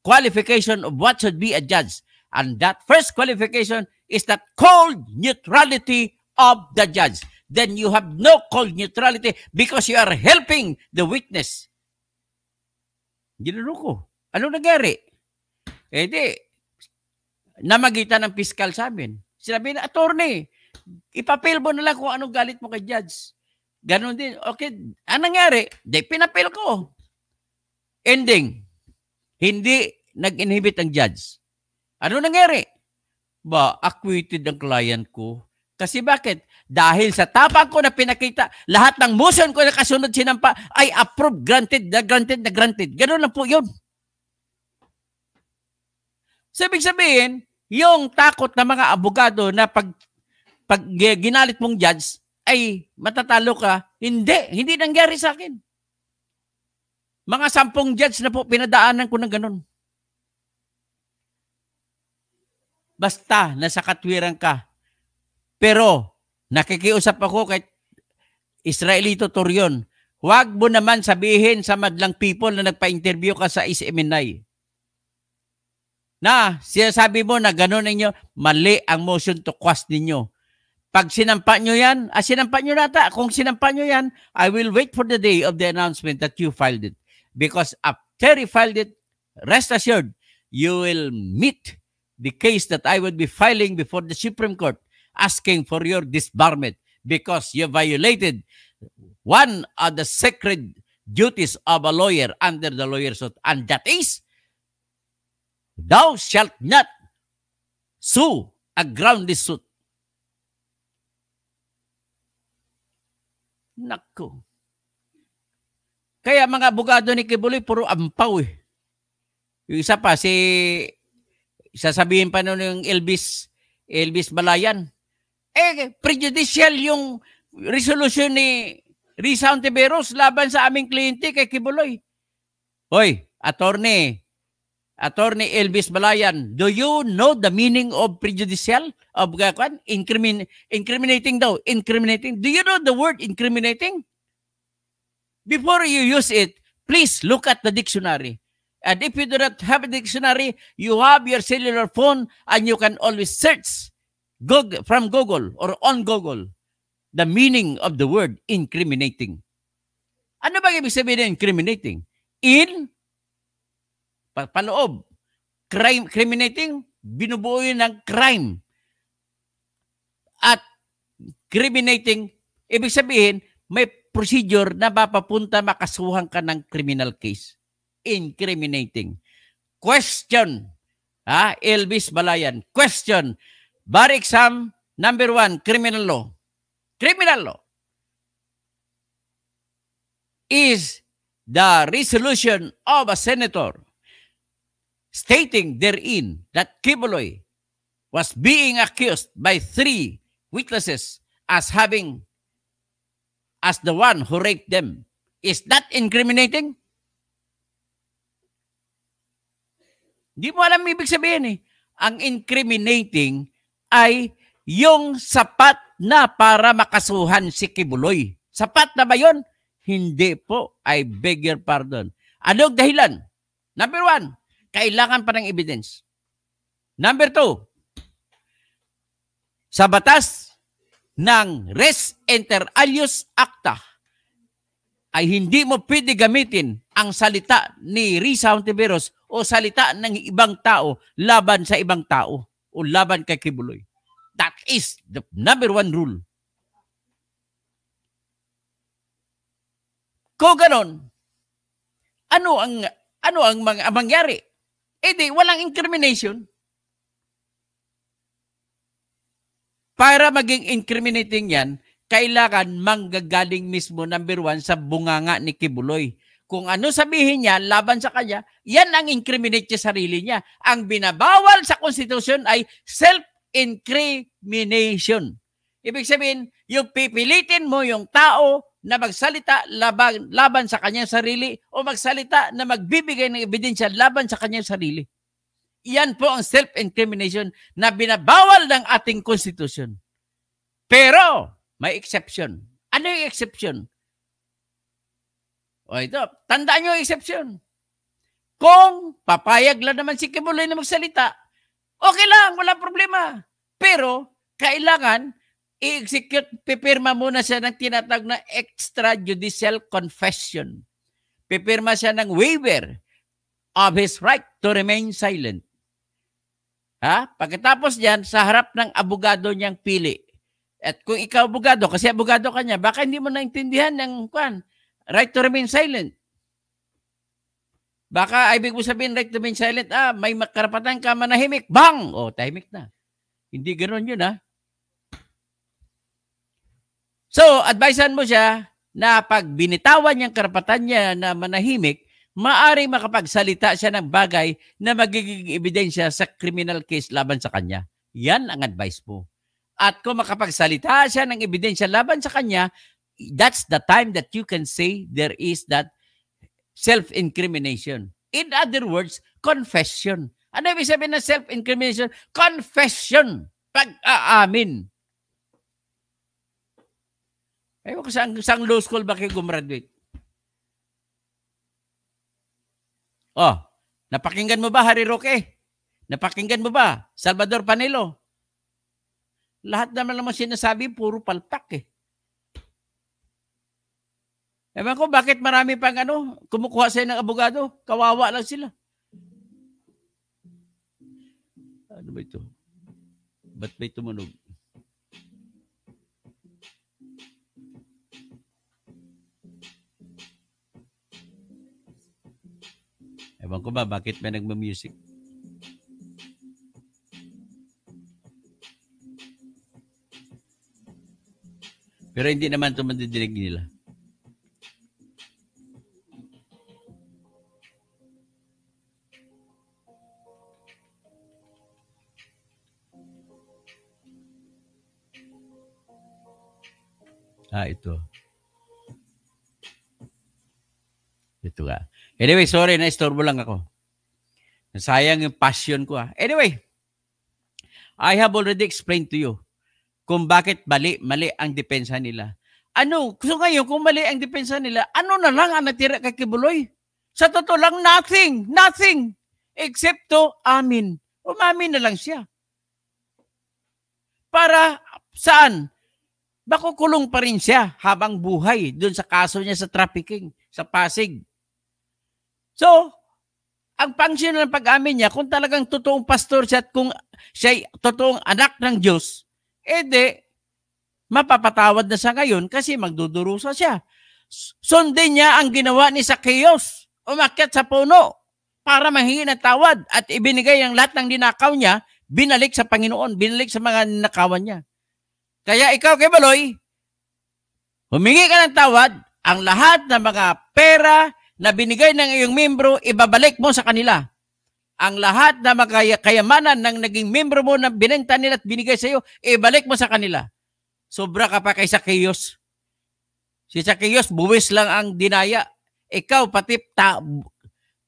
qualification of what should be a judge. And that first qualification is that cold neutrality of the judge. Then you have no cold neutrality because you are helping the witness. Ginano ko. Ano nangyari? Eh di, namagitan ng piskal sa amin. Sinabi na, attorney, ipapil mo na lang kung anong galit mo kay judge. Ganon din. Okay, anong nangyari? Di, pinapil ko. Ending. Hindi nag-inhibit ang judge. Ano nangyari? ba, acquitted ang client ko. Kasi bakit? Dahil sa tapang ko na pinakita, lahat ng motion ko na kasunod sinampa ay approved, granted, na granted, na granted. Ganun lang po yun. Sabig sabihin, yung takot ng mga abogado na pag, pag ginalit mong judge, ay matatalo ka. Hindi, hindi nangyari sa akin. Mga sampung judge na po pinadaanan ko ng ganun. Basta nasa katwiran ka. Pero nakikiusap ako kay Israelito Torion, huwag mo naman sabihin sa madlang people na nagpa-interview ka sa ISMNI. Na, sinasabi mo na gano'n ninyo, mali ang motion to quash ninyo. Pag sinampa nyo yan, ah, sinampa nyo nata, kung sinampa nyo yan, I will wait for the day of the announcement that you filed it. Because after you filed it, rest assured, you will meet the case that I would be filing before the Supreme Court asking for your disbarment because you violated one of the sacred duties of a lawyer under the lawyer's oath, and that is, thou shalt not sue a groundless suit. Nako. Kaya mga abogado ni Kibuloy, puro ampaw eh. Yung isa pa, si sasabihin pa nun yung Elvis, Elvis Balayan. Eh, prejudicial yung resolution ni Risa Ontiveros laban sa aming kliyente kay Kibuloy. Hoy, attorney, attorney Elvis Balayan, do you know the meaning of prejudicial? Of uh, incrimin incriminating daw, incriminating. Do you know the word incriminating? Before you use it, please look at the dictionary. And if you do not have a dictionary, you have your cellular phone and you can always search Google, from Google or on Google the meaning of the word incriminating. Ano ba ibig sabihin ng incriminating? In, pa paloob, crime, criminating, binubuo yun ng crime. At criminating, ibig sabihin, may procedure na mapapunta makasuhan ka ng criminal case incriminating. Question, ha? Elvis Balayan. Question, bar exam number one, criminal law. Criminal law is the resolution of a senator stating therein that Kibuloy was being accused by three witnesses as having as the one who raped them. Is that incriminating? Hindi mo alam ibig sabihin eh. Ang incriminating ay yung sapat na para makasuhan si Kibuloy. Sapat na ba yon? Hindi po. I beg your pardon. Anong dahilan? Number one, kailangan pa ng evidence. Number two, sa batas ng Res Inter Alios Acta, ay hindi mo pwede gamitin ang salita ni Risa Ontiveros o salita ng ibang tao laban sa ibang tao o laban kay Kibuloy. That is the number one rule. Kung ganon, ano ang ano ang mga mangyari? Eh di, walang incrimination. Para maging incriminating yan, kailangan manggagaling mismo number one sa bunganga ni Kibuloy. Kung ano sabihin niya laban sa kanya, yan ang incriminate niya sarili niya. Ang binabawal sa konstitusyon ay self-incrimination. Ibig sabihin, yung pipilitin mo yung tao na magsalita laban, laban sa kanyang sarili o magsalita na magbibigay ng ebidensya laban sa kanyang sarili. Yan po ang self-incrimination na binabawal ng ating konstitusyon. Pero may exception. Ano yung exception? O ito, tandaan nyo yung exception. Kung papayag lang naman si Kibuloy na magsalita, okay lang, wala problema. Pero, kailangan i-execute, pipirma muna siya ng tinatawag na extrajudicial confession. Pipirma siya ng waiver of his right to remain silent. Ha? Pagkatapos niyan, sa harap ng abogado niyang pili, at kung ikaw abogado, kasi abogado ka niya, baka hindi mo naintindihan ng kwan, right to remain silent. Baka ibig mo sabihin right to remain silent, ah, may makarapatan ka manahimik, bang! O, oh, tahimik na. Hindi ganoon yun, ha? Ah. So, advisean mo siya na pag binitawan niyang karapatan niya na manahimik, maari makapagsalita siya ng bagay na magiging ebidensya sa criminal case laban sa kanya. Yan ang advice mo at kung makapagsalita siya ng ebidensya laban sa kanya, that's the time that you can say there is that self-incrimination. In other words, confession. Ano ibig sabihin ng self-incrimination? Confession. Pag-aamin. Ewan ko saan, saan law school ba kayo gumraduate? Oh, napakinggan mo ba Harry Roque? Napakinggan mo ba Salvador Panelo? lahat naman naman sinasabi, puro palpak eh. Ewan ko bakit marami pang ano, kumukuha sa'yo ng abogado. Kawawa lang sila. Ano ba ito? Ba't may tumunog? Ewan ko ba bakit may nagma-music. Pero hindi naman ito mandidinig nila. Ah, ito. Ito ka. Anyway, sorry, na-istorbo lang ako. Sayang yung passion ko ah. Anyway, I have already explained to you kung bakit mali, mali ang depensa nila. Ano, so ngayon, kung mali ang depensa nila, ano na lang ang natira kay Kibuloy? Sa totoo lang, nothing, nothing, except to amin. Umamin na lang siya. Para saan? Makukulong pa rin siya habang buhay doon sa kaso niya sa trafficking, sa Pasig. So, ang function ng pag-amin niya, kung talagang totoong pastor siya at kung siya totoong anak ng Diyos, edi eh, mapapatawad na sa ngayon kasi magdudurusa siya. Sundin niya ang ginawa ni Zacchaeus, umakyat sa puno para mahingi ng tawad at ibinigay ang lahat ng dinakaw niya, binalik sa Panginoon, binalik sa mga ninakawan niya. Kaya ikaw kay Baloy, humingi ka ng tawad, ang lahat ng mga pera na binigay ng iyong membro, ibabalik mo sa kanila ang lahat na kayamanan ng naging membro mo na binenta nila at binigay sa iyo, ibalik e, mo sa kanila. Sobra ka pa kay Zacchaeus. Si Zacchaeus, buwis lang ang dinaya. Ikaw, pati, ta,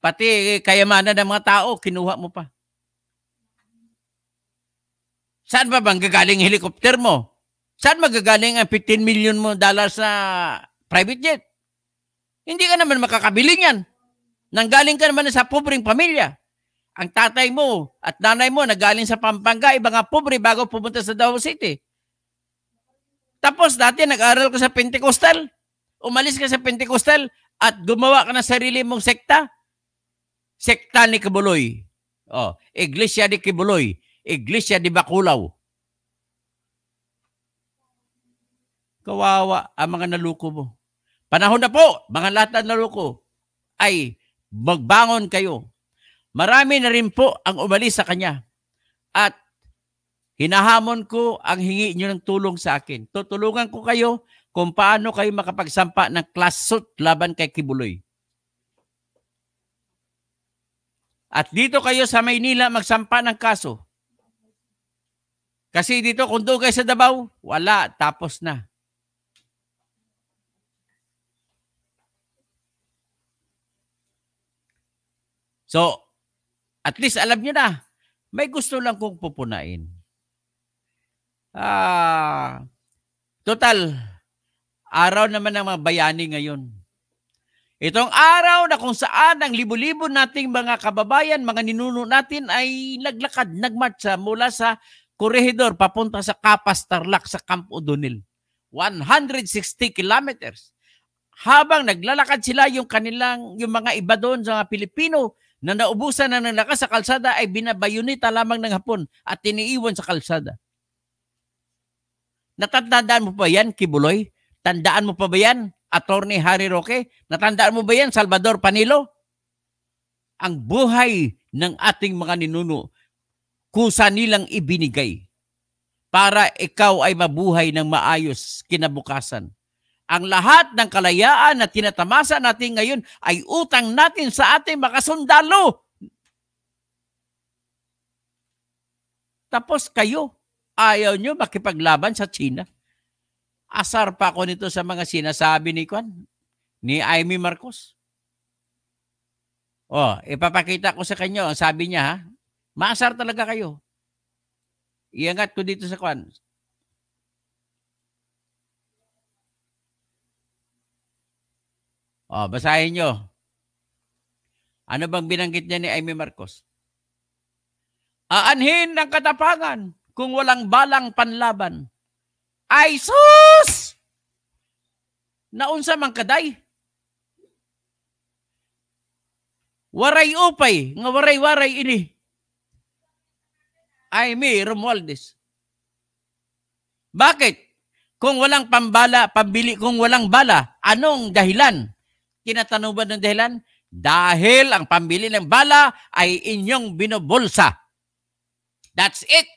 pati kayamanan ng mga tao, kinuha mo pa. Saan ba bang gagaling helicopter mo? Saan magagaling ang 15 million mo dollars na private jet? Hindi ka naman makakabili niyan. Nanggaling ka naman sa pobreng pamilya ang tatay mo at nanay mo nagaling sa Pampanga, iba nga pobre bago pumunta sa Davao City. Tapos dati nag-aral ka sa Pentecostal, umalis ka sa Pentecostal at gumawa ka ng sarili mong sekta. Sekta ni Kibuloy. Oh, Iglesia ni Kibuloy. Iglesia ni Bakulaw. Kawawa ang mga naluko mo. Panahon na po, mga lahat na naluko, ay magbangon kayo Marami na rin po ang umalis sa kanya. At hinahamon ko ang hingi niyo ng tulong sa akin. Tutulungan ko kayo kung paano kayo makapagsampa ng class suit laban kay Kibuloy. At dito kayo sa Maynila magsampa ng kaso. Kasi dito kung doon kayo sa Davao, wala, tapos na. So, at least alam nyo na, may gusto lang kong pupunain. Ah, total, araw naman ng mga bayani ngayon. Itong araw na kung saan ang libo-libo nating mga kababayan, mga ninuno natin ay naglakad, nagmarcha mula sa Corregidor papunta sa Capas Tarlac, sa Camp O'Donnell. 160 kilometers. Habang naglalakad sila yung kanilang, yung mga iba doon sa mga Pilipino, na naubusan na ng lakas sa kalsada ay binabayoneta lamang ng hapon at tiniiwan sa kalsada. Natatandaan mo pa yan, Kibuloy? Tandaan mo pa ba yan, Attorney Harry Roque? Natandaan mo ba yan, Salvador Panilo? Ang buhay ng ating mga ninuno kusa nilang ibinigay para ikaw ay mabuhay ng maayos kinabukasan. Ang lahat ng kalayaan na tinatamasa natin ngayon ay utang natin sa ating makasundalo. Tapos kayo, ayaw nyo makipaglaban sa China. Asar pa ako nito sa mga sinasabi ni Kwan, ni Amy Marcos. Oh, ipapakita ko sa kanyo, ang sabi niya ha, maasar talaga kayo. Iangat ko dito sa Kwan. Oh, basahin nyo. Ano bang binanggit niya ni Amy Marcos? Aanhin ng katapangan kung walang balang panlaban. Ay sus! Naunsa mang kaday? Waray upay, nga waray-waray ini. Ay mi Romualdez. Bakit? Kung walang pambala, pambili, kung walang bala, anong dahilan? Tinatanong ba ng dahilan? Dahil ang pambili ng bala ay inyong binubulsa. That's it.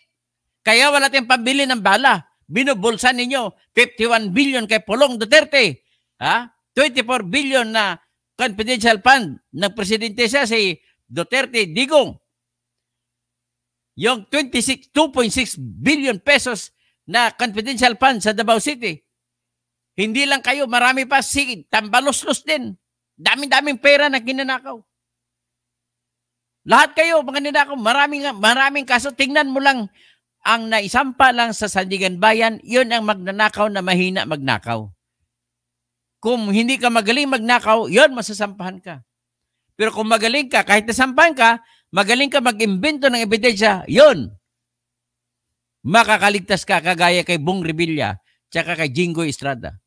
Kaya wala tayong pambili ng bala. Binubulsa ninyo 51 billion kay Pulong Duterte. Ha? 24 billion na confidential fund ng presidente siya si Duterte Digong. Yung 26 2.6 billion pesos na confidential fund sa Davao City hindi lang kayo, marami pa sige, tambalos-los din. Dami-daming pera na ginanakaw. Lahat kayo, mga ninakaw, maraming, maraming kaso. Tingnan mo lang ang naisampa lang sa Sandigan Bayan, yun ang magnanakaw na mahina magnakaw. Kung hindi ka magaling magnakaw, yun masasampahan ka. Pero kung magaling ka, kahit nasampahan ka, magaling ka mag-imbento ng ebidensya, yun. Makakaligtas ka kagaya kay Bong Revilla tsaka kay Jingo Estrada.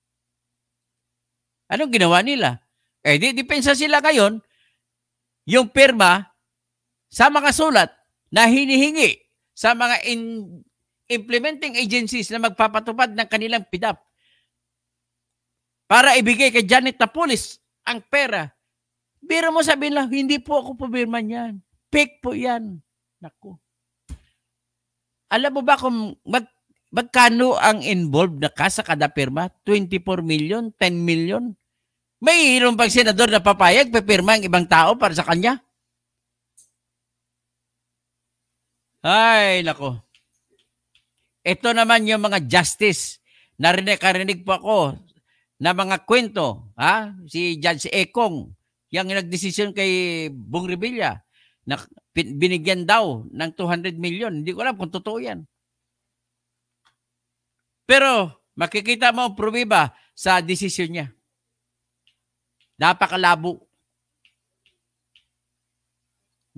Anong ginawa nila? Eh, di, depensa sila ngayon, yung pirma sa mga sulat na hinihingi sa mga in, implementing agencies na magpapatupad ng kanilang PIDAP para ibigay kay Janet na Tapolis ang pera. Biro mo sabihin lang, hindi po ako pumirma niyan. Fake po yan. Naku. Alam mo ba kung mag, Magkano ang involved na ka sa kada pirma? 24 million? 10 million? May hirong pang senador na papayag, pipirma ang ibang tao para sa kanya? Ay, nako. Ito naman yung mga justice. Narinig, karinig po ako na mga kwento. Ha? Si Judge Ekong, yung nagdesisyon kay Bong Revilla, na binigyan daw ng 200 million. Hindi ko alam kung totoo yan. Pero makikita mo probiba sa desisyon niya. Napakalabo.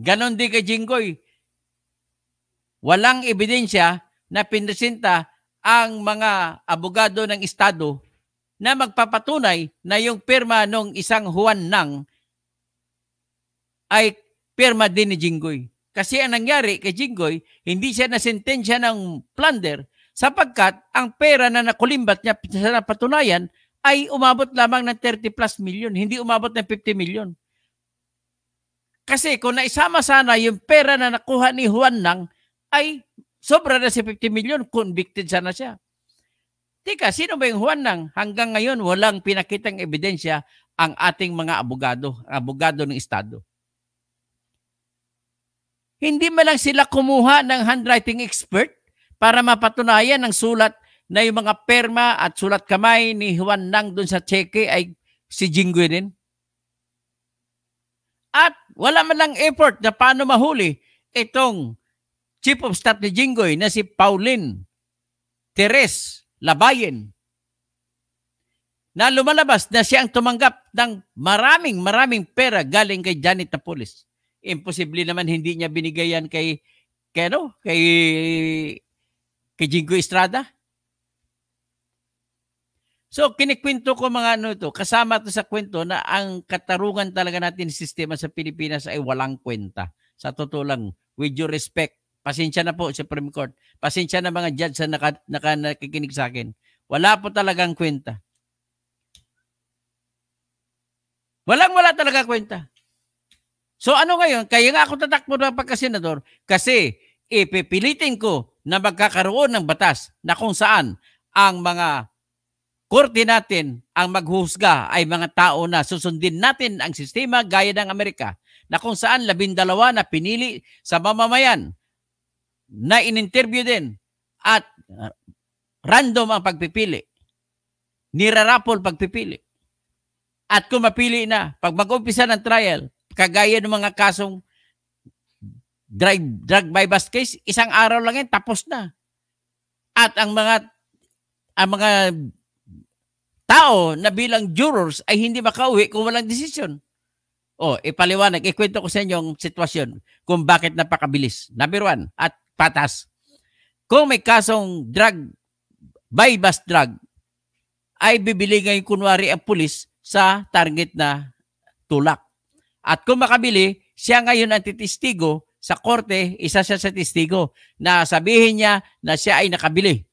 Ganon din kay Jinggoy. Walang ebidensya na pinresinta ang mga abogado ng Estado na magpapatunay na yung pirma nung isang Juan Nang ay pirma din ni Jinggoy. Kasi ang nangyari kay Jinggoy, hindi siya nasentensya ng plunder sapagkat ang pera na nakulimbat niya sa napatunayan ay umabot lamang ng 30 plus million, hindi umabot ng 50 million. Kasi kung naisama sana yung pera na nakuha ni Juan Nang ay sobra na si 50 million, convicted sana siya. Teka, sino ba yung Juan Nang? Hanggang ngayon, walang pinakitang ebidensya ang ating mga abogado, abogado ng Estado. Hindi man lang sila kumuha ng handwriting expert para mapatunayan ng sulat na yung mga perma at sulat kamay ni Juan Nang doon sa cheque ay si Jinggoy din. At wala man lang effort na paano mahuli itong chief of staff ni Jinggoy na si Pauline Teres Labayen na lumalabas na siya ang tumanggap ng maraming maraming pera galing kay Janet Napoles. Imposible naman hindi niya binigay yan kay kay ano, kay Kay Jingo Estrada? So, kinikwento ko mga ano ito, kasama to sa kwento na ang katarungan talaga natin sistema sa Pilipinas ay walang kwenta. Sa totoo lang, with your respect, pasensya na po Supreme Court, pasensya na mga judge na naka, naka, nakikinig sa akin. Wala po talagang kwenta. Walang wala talaga kwenta. So ano ngayon? Kaya nga ako tatakbo na pagka senador kasi ipipilitin ko na magkakaroon ng batas na kung saan ang mga korte natin ang maghuhusga ay mga tao na susundin natin ang sistema gaya ng Amerika na kung saan labindalawa na pinili sa mamamayan na ininterview din at ah, random ang pagpipili. Nirarapol pagpipili. At kung mapili na, pag mag-umpisa ng trial, kagaya ng mga kasong drive, drug by bus case, isang araw lang yan, tapos na. At ang mga ang mga tao na bilang jurors ay hindi makauwi kung walang desisyon. O, oh, ipaliwanag, ikwento ko sa inyo ang sitwasyon kung bakit napakabilis. Number one, at patas. Kung may kasong drug, by bus drug, ay bibili ngayon kunwari ang pulis sa target na tulak. At kung makabili, siya ngayon ang titistigo sa korte, isa siya sa testigo na sabihin niya na siya ay nakabili.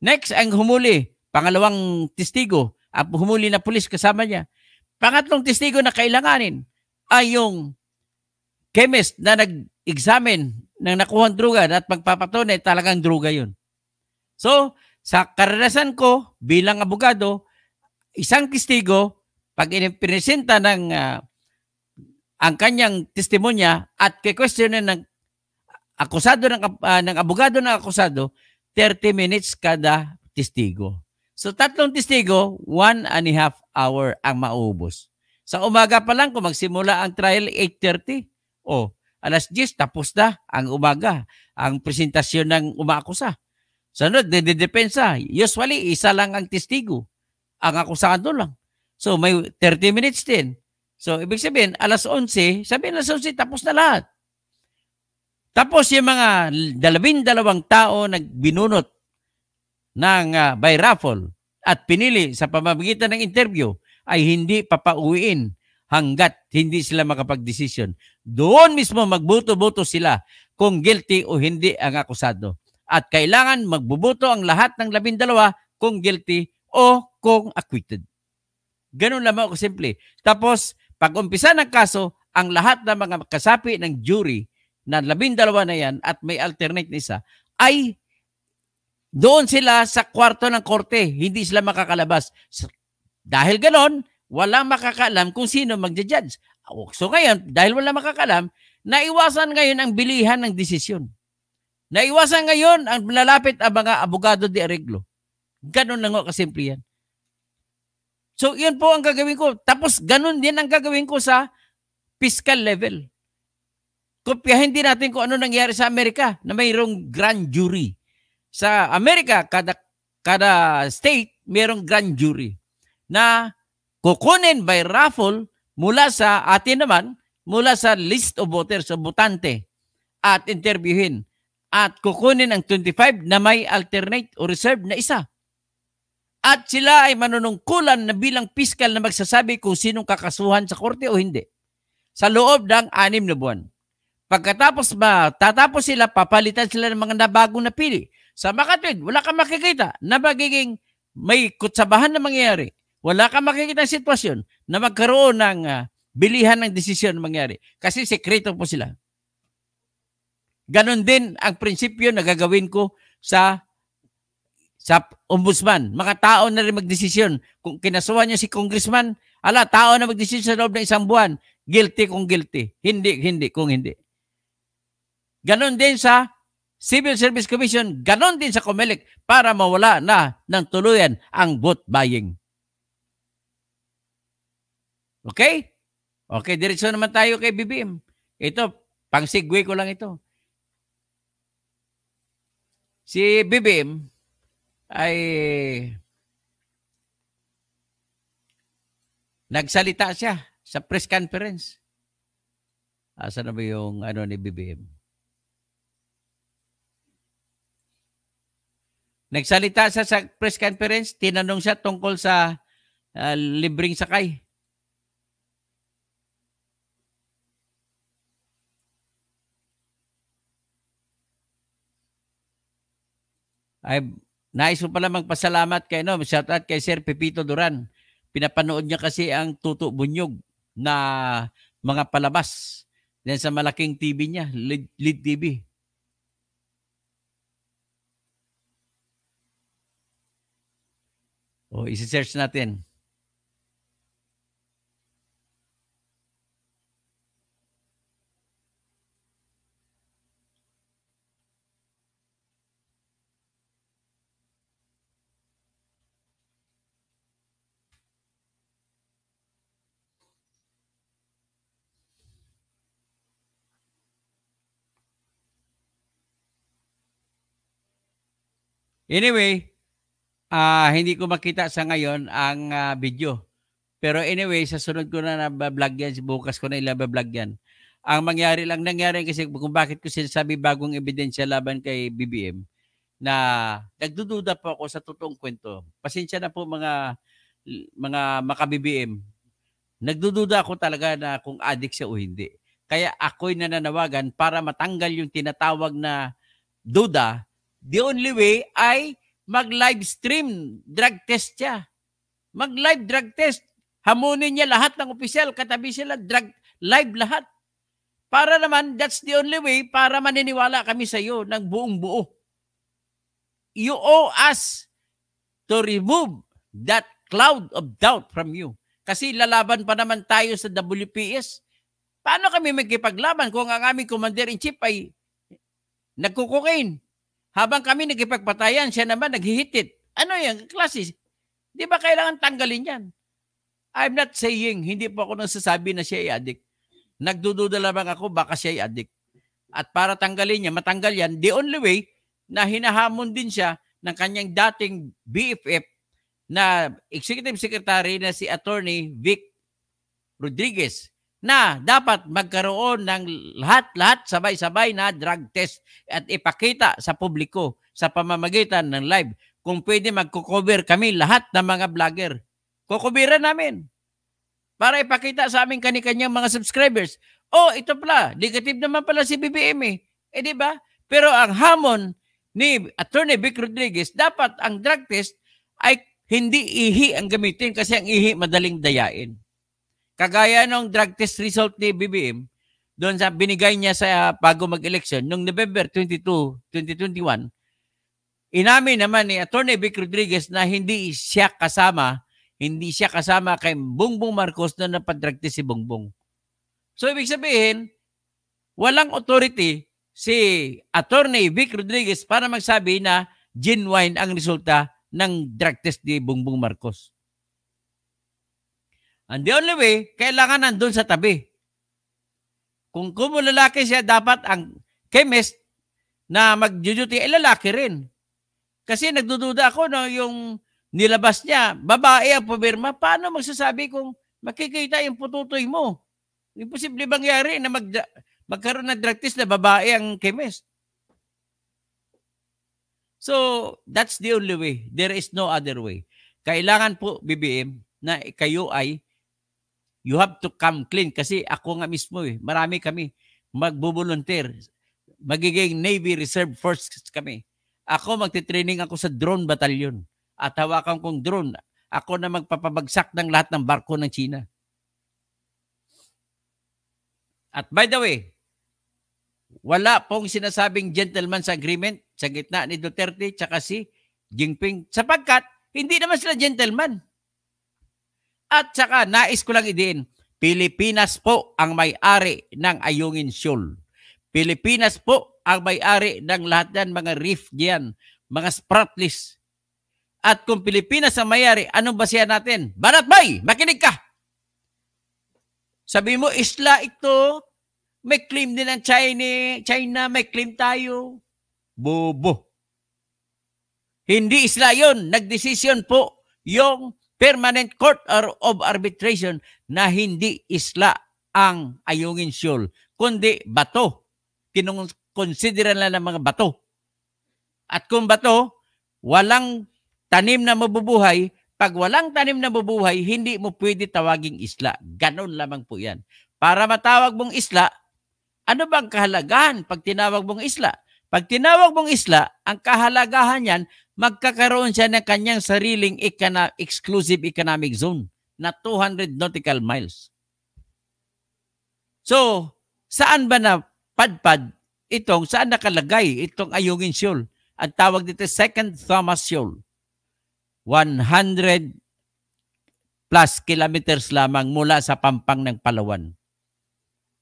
Next, ang humuli, pangalawang testigo, at humuli na pulis kasama niya. Pangatlong testigo na kailanganin ay yung chemist na nag-examine ng nakuhang druga at magpapatunay talagang druga yun. So, sa karanasan ko bilang abogado, isang testigo, pag inipresenta ng uh, ang kanyang testimonya at kay-questionan ng akusado ng, uh, ng abogado ng akusado 30 minutes kada testigo. So tatlong testigo, one and a half hour ang maubos. Sa umaga pa lang kung magsimula ang trial 8.30, o oh, alas 10 tapos na ang umaga, ang presentasyon ng umaakusa. Sunod, nadidepensa. Usually, isa lang ang testigo. Ang akusado lang. So may 30 minutes din. So, ibig sabihin, alas 11, sabihin alas 11, tapos na lahat. Tapos yung mga dalawin dalawang tao nagbinunot ng uh, by raffle at pinili sa pamamagitan ng interview ay hindi papauwiin hanggat hindi sila makapag-desisyon. Doon mismo magbuto-buto sila kung guilty o hindi ang akusado. At kailangan magbubuto ang lahat ng labindalawa kung guilty o kung acquitted. Ganun lamang ako simple. Tapos, pag-umpisa ng kaso, ang lahat ng mga kasapi ng jury na labindalawa na yan at may alternate nisa ay doon sila sa kwarto ng korte. Hindi sila makakalabas. Dahil ganon, walang makakaalam kung sino magja-judge. So ngayon, dahil wala makakaalam, naiwasan ngayon ang bilihan ng desisyon. Naiwasan ngayon ang lalapit ang mga abogado de arreglo. Ganun na nga kasimple yan. So, yun po ang gagawin ko. Tapos, ganun din ang gagawin ko sa fiscal level. Kopyahin din natin kung ano nangyari sa Amerika na mayroong grand jury. Sa Amerika, kada, kada state, mayroong grand jury na kukunin by raffle mula sa atin naman, mula sa list of voters, sa botante, at interviewin. At kukunin ang 25 na may alternate o reserve na isa at sila ay manunungkulan na bilang piskal na magsasabi kung sinong kakasuhan sa korte o hindi sa loob ng anim na buwan. Pagkatapos ba, tatapos sila, papalitan sila ng mga nabagong na pili. Sa makatwid, wala kang makikita na magiging may kutsabahan na mangyayari. Wala kang makikita sitwasyon na magkaroon ng uh, bilihan ng desisyon na mangyayari. Kasi sekreto po sila. Ganon din ang prinsipyo na gagawin ko sa sa ombudsman. Makatao na rin magdesisyon. Kung kinasuhan niyo si congressman, ala, tao na magdesisyon sa loob ng isang buwan. Guilty kung guilty. Hindi, hindi kung hindi. Ganon din sa Civil Service Commission, ganon din sa COMELEC para mawala na ng tuluyan ang vote buying. Okay? Okay, diretsyon naman tayo kay BBM. Ito, pang-segue ko lang ito. Si BBM, ay nagsalita siya sa press conference. Asa na ba yung ano ni BBM? Nagsalita siya sa press conference, tinanong siya tungkol sa uh, libreng sakay. I've Nais ko pala magpasalamat kay no, shout out kay Sir Pepito Duran. Pinapanood niya kasi ang Tuto Bunyog na mga palabas. din sa malaking TV niya, lead, lead TV. O, isi-search natin. Anyway, uh, hindi ko makita sa ngayon ang uh, video. Pero anyway, sa sunod ko na nabablog yan, bukas ko na ilabablog yan. Ang mangyari lang nangyari kasi kung bakit ko sinasabi bagong ebidensya laban kay BBM na nagdududa po ako sa totoong kwento. Pasensya na po mga mga maka-BBM. Nagdududa ako talaga na kung addict siya o hindi. Kaya ako'y nananawagan para matanggal yung tinatawag na duda the only way ay mag-live stream drug test siya. Mag-live drug test. Hamunin niya lahat ng opisyal, katabi sila, drug, live lahat. Para naman, that's the only way para maniniwala kami sa iyo ng buong buo. You owe us to remove that cloud of doubt from you. Kasi lalaban pa naman tayo sa WPS. Paano kami magkipaglaban kung ang aming commander-in-chief ay nagkukukain? Habang kami nagkipagpatayan, siya naman naghihitit. Ano yan? Klase. Di ba kailangan tanggalin yan? I'm not saying, hindi po ako nagsasabi na siya ay addict. Nagdududa lamang ako, baka siya ay addict. At para tanggalin niya, matanggal yan, the only way na hinahamon din siya ng kanyang dating BFF na Executive Secretary na si Attorney Vic Rodriguez na dapat magkaroon ng lahat-lahat sabay-sabay na drug test at ipakita sa publiko sa pamamagitan ng live kung pwede magko-cover kami lahat ng mga vlogger. Kukubiran namin para ipakita sa amin kanikanyang mga subscribers. Oh, ito pala, negative naman pala si BBM eh. Eh di ba? Pero ang hamon ni Attorney Vic Rodriguez, dapat ang drug test ay hindi ihi ang gamitin kasi ang ihi madaling dayain. Kagaya nung drug test result ni BBM, doon sa binigay niya sa ah, bago mag-election nung November 22, 2021, inamin naman ni Attorney Vic Rodriguez na hindi siya kasama, hindi siya kasama kay Bongbong Marcos na test si Bongbong. So ibig sabihin, walang authority si Attorney Vic Rodriguez para magsabi na genuine ang resulta ng drug test ni Bongbong Marcos. And the only way, kailangan nandun sa tabi. Kung kumulalaki siya, dapat ang chemist na mag-duty ay eh, lalaki rin. Kasi nagdududa ako no, yung nilabas niya, babae ang pumirma, paano magsasabi kung makikita yung pututoy mo? Imposible mangyari na mag magkaroon ng drug test na babae ang chemist. So, that's the only way. There is no other way. Kailangan po, BBM, na kayo ay You have to come clean kasi ako nga mismo eh, marami kami magbo-volunteer. Magiging Navy Reserve Force kami. Ako magte-training ako sa drone battalion at hawakan kong drone. Ako na magpapabagsak ng lahat ng barko ng China. At by the way, wala pong sinasabing gentleman's agreement sa gitna ni Duterte tsaka si Jinping sapagkat hindi naman sila gentleman. At saka nais ko lang idiin, Pilipinas po ang may-ari ng Ayungin Shoal. Pilipinas po ang may-ari ng lahat ng mga reef diyan, mga spratless. At kung Pilipinas ang may-ari, anong basiya natin? Banat Bay, makinig ka! Sabi mo, isla ito, may claim din ang China, China may claim tayo. Bobo. Hindi isla yon Nagdesisyon po yung Permanent Court of Arbitration na hindi isla ang ayungin siyol, kundi bato. Kinonsidera na ng mga bato. At kung bato, walang tanim na mabubuhay, pag walang tanim na mabubuhay, hindi mo pwede tawaging isla. Ganon lamang po yan. Para matawag mong isla, ano bang kahalagahan pag tinawag mong isla? Pag tinawag mong isla, ang kahalagahan yan, magkakaroon siya ng kanyang sariling econo- exclusive economic zone na 200 nautical miles. So, saan ba na padpad itong, saan nakalagay itong Ayungin Shoal? At tawag dito Second Thomas Shoal. 100 plus kilometers lamang mula sa pampang ng Palawan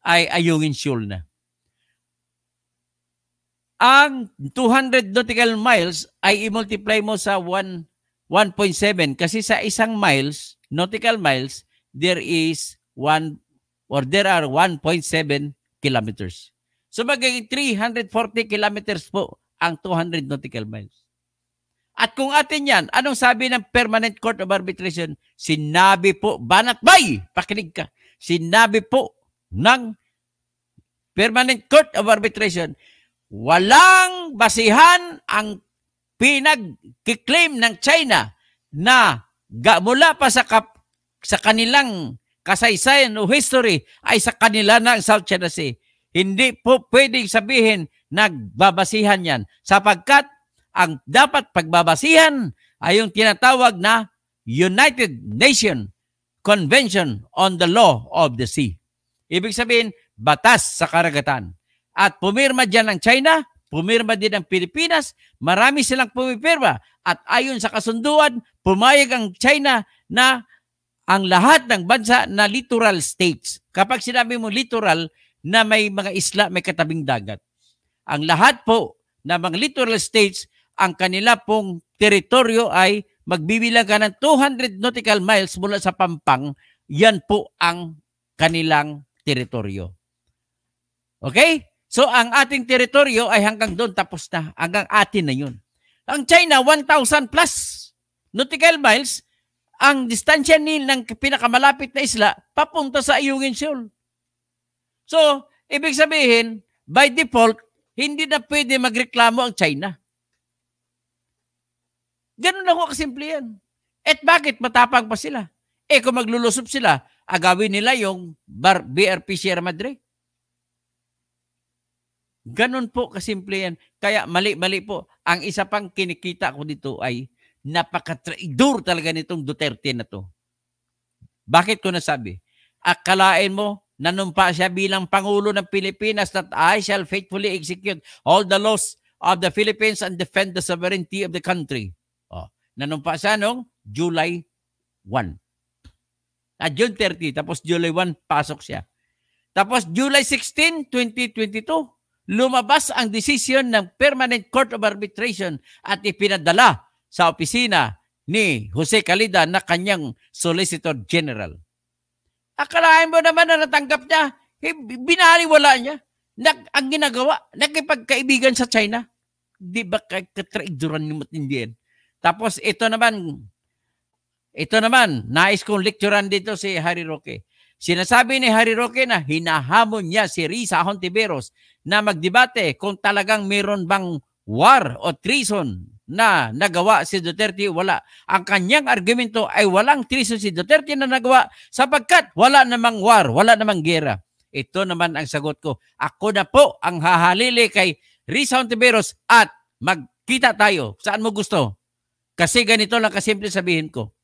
ay Ayungin Shoal na ang 200 nautical miles ay i-multiply mo sa 1 1.7 kasi sa isang miles, nautical miles, there is 1 or there are 1.7 kilometers. So magiging 340 kilometers po ang 200 nautical miles. At kung atin yan, anong sabi ng Permanent Court of Arbitration? Sinabi po, banat bay, pakinig ka, sinabi po ng Permanent Court of Arbitration Walang basihan ang pinagkiklaim ng China na mula pa sa, kap, sa kanilang kasaysayan o history ay sa kanila na ang South China Sea. Hindi po pwedeng sabihin nagbabasihan yan sapagkat ang dapat pagbabasihan ay yung tinatawag na United Nations Convention on the Law of the Sea. Ibig sabihin, batas sa karagatan. At pumirma dyan ang China, pumirma din ang Pilipinas, marami silang pumipirma. At ayon sa kasunduan, pumayag ang China na ang lahat ng bansa na littoral states. Kapag sinabi mo littoral, na may mga isla, may katabing dagat. Ang lahat po na mga littoral states, ang kanila pong teritoryo ay magbibilang ka ng 200 nautical miles mula sa Pampang, yan po ang kanilang teritoryo. Okay? So ang ating teritoryo ay hanggang doon tapos na. Hanggang atin na yun. Ang China, 1,000 plus nautical miles ang distansya nil ng pinakamalapit na isla papunta sa Ayungin Seoul. So, ibig sabihin, by default, hindi na pwede magreklamo ang China. Ganun lang ko kasimple yan. At bakit matapang pa sila? Eh kung maglulusob sila, agawin nila yung bar BRP Sierra Madre. Ganon po kasimple yan. Kaya mali-mali po. Ang isa pang kinikita ko dito ay napaka-traidor talaga nitong Duterte na to. Bakit ko nasabi? Akalain mo, nanumpa siya bilang Pangulo ng Pilipinas that I shall faithfully execute all the laws of the Philippines and defend the sovereignty of the country. Oh, nanumpa siya noong July 1. At ah, June 30, tapos July 1, pasok siya. Tapos July 16, 2022, lumabas ang desisyon ng Permanent Court of Arbitration at ipinadala sa opisina ni Jose Calida na kanyang Solicitor General. Akalain mo naman na natanggap niya, eh, binaliwala niya. Nag, ang ginagawa, nakipagkaibigan sa China. Di ba katraiduran ni Matindian? Tapos ito naman, ito naman, nais kong lecturean dito si Harry Roque. Sinasabi ni Harry Roque na hinahamon niya si Risa Hontiveros na magdebate kung talagang meron bang war o treason na nagawa si Duterte wala. Ang kanyang argumento ay walang treason si Duterte na nagawa sapagkat wala namang war, wala namang gera. Ito naman ang sagot ko. Ako na po ang hahalili kay Risa Hontiveros at magkita tayo saan mo gusto. Kasi ganito lang kasimple sabihin ko.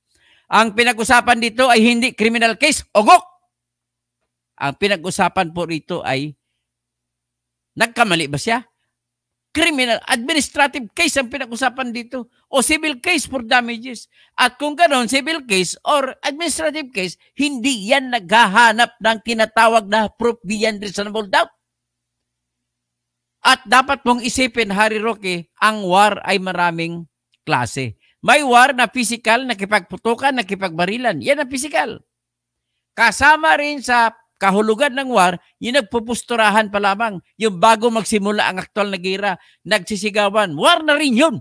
Ang pinag-usapan dito ay hindi criminal case, ogok! Ang pinag-usapan po rito ay nagkamali ba siya? Criminal, administrative case ang pinag-usapan dito o civil case for damages. At kung ganoon, civil case or administrative case, hindi yan naghahanap ng tinatawag na proof beyond reasonable doubt. At dapat mong isipin, Harry Roque, ang war ay maraming klase. May war na physical, nakipagputukan, nakipagbarilan. Yan ang physical. Kasama rin sa kahulugan ng war, yung nagpupusturahan pa lamang, yung bago magsimula ang aktual na gira, nagsisigawan, war na rin yun.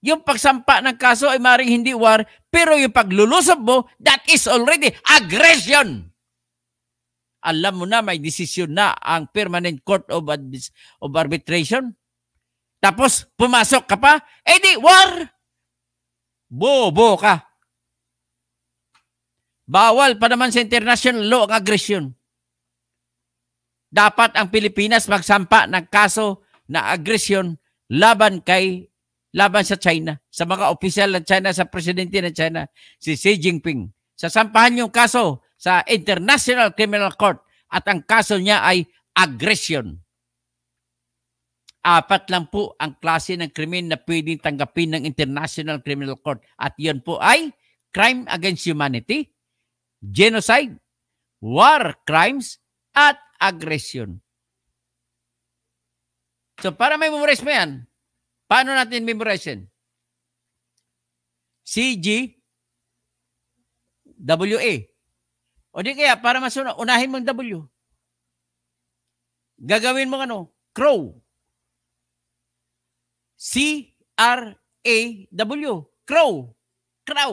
Yung pagsampa ng kaso ay maring hindi war, pero yung paglulusob mo, that is already aggression. Alam mo na may desisyon na ang Permanent Court of, Ad- of Arbitration. Tapos pumasok ka pa, edi eh war! Bobo ka. Bawal pa naman sa international law ang aggression. Dapat ang Pilipinas magsampa ng kaso na aggression laban kay laban sa China, sa mga opisyal ng China, sa presidente ng China, si Xi Jinping. Sasampahan yung kaso sa International Criminal Court at ang kaso niya ay aggression. Apat lang po ang klase ng krimen na pwedeng tanggapin ng International Criminal Court at yon po ay crime against humanity, genocide, war crimes, at aggression. So para may memorize mo yan, paano natin memorize yan? CG WA. O di kaya, para masunod, unahin mo ang W. Gagawin mo ano? Crow. C-R-A-W. Crow. Crow.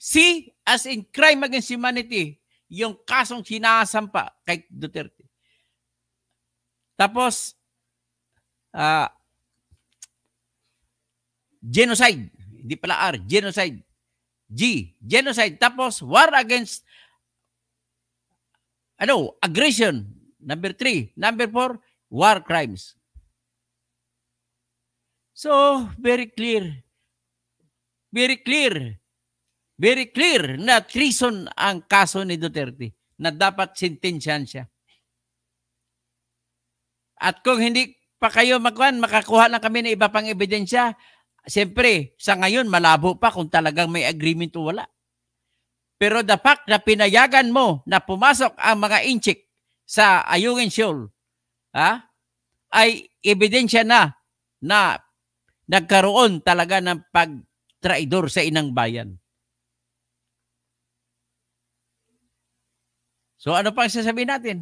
C as in crime against humanity yung kasong sinasampa kay Duterte. Tapos, uh, genocide. Hindi pala R, genocide. G, genocide. Tapos, war against ano, aggression. Number three. Number four, war crimes. So, very clear. Very clear very clear na treason ang kaso ni Duterte na dapat sentensyahan siya. At kung hindi pa kayo magkuhan, makakuha lang kami ng iba pang ebidensya, siyempre, sa ngayon, malabo pa kung talagang may agreement o wala. Pero the fact na pinayagan mo na pumasok ang mga inchik sa Ayungin Shoal, ha, ay ebidensya na na nagkaroon talaga ng pagtraidor sa inang bayan. So ano pang sasabihin natin?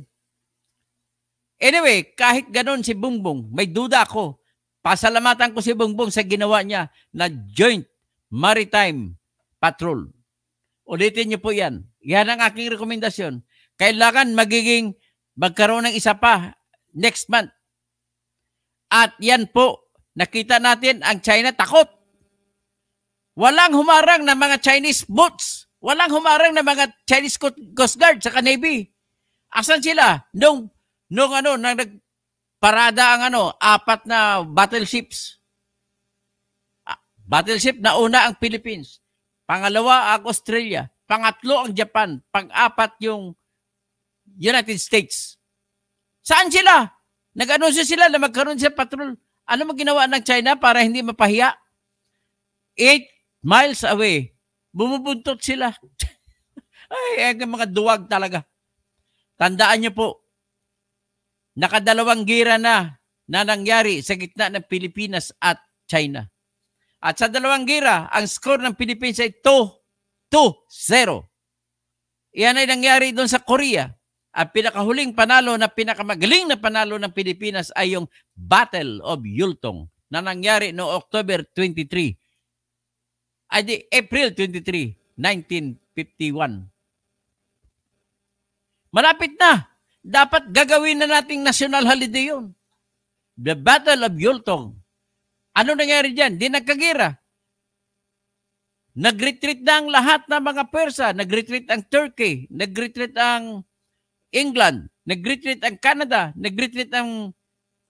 Anyway, kahit ganun si Bungbong, may duda ako. Pasalamatan ko si Bungbong sa ginawa niya na Joint Maritime Patrol. Ulitin niyo po yan. Yan ang aking rekomendasyon. Kailangan magiging magkaroon ng isa pa next month. At yan po, nakita natin ang China takot. Walang humarang ng mga Chinese boats Walang humarang na mga Chinese Coast Guard sa Navy. Asan sila? Nung, nung ano, nang nagparada ang ano, apat na battleships. Battleship na una ang Philippines. Pangalawa ang Australia. Pangatlo ang Japan. Pang-apat yung United States. Saan sila? Nag-anunsyo sila na magkaroon sa patrol. Ano mo ginawa ng China para hindi mapahiya? Eight miles away Bumubuntot sila. Ay, ang eh, mga duwag talaga. Tandaan niyo po, nakadalawang gira na na nangyari sa gitna ng Pilipinas at China. At sa dalawang gira, ang score ng Pilipinas ay 2-2-0. Iyan ay nangyari doon sa Korea. At pinakahuling panalo na pinakamagaling na panalo ng Pilipinas ay yung Battle of Yultong na nangyari noong October 23, Ah, I April 23, 1951. Malapit na. Dapat gagawin na nating national holiday yun. The Battle of Yultong. Ano nangyari dyan? Di nagkagira. Nag-retreat na ang lahat ng mga Persa. Nag-retreat ang Turkey. Nag-retreat ang England. Nag-retreat ang Canada. Nag-retreat ang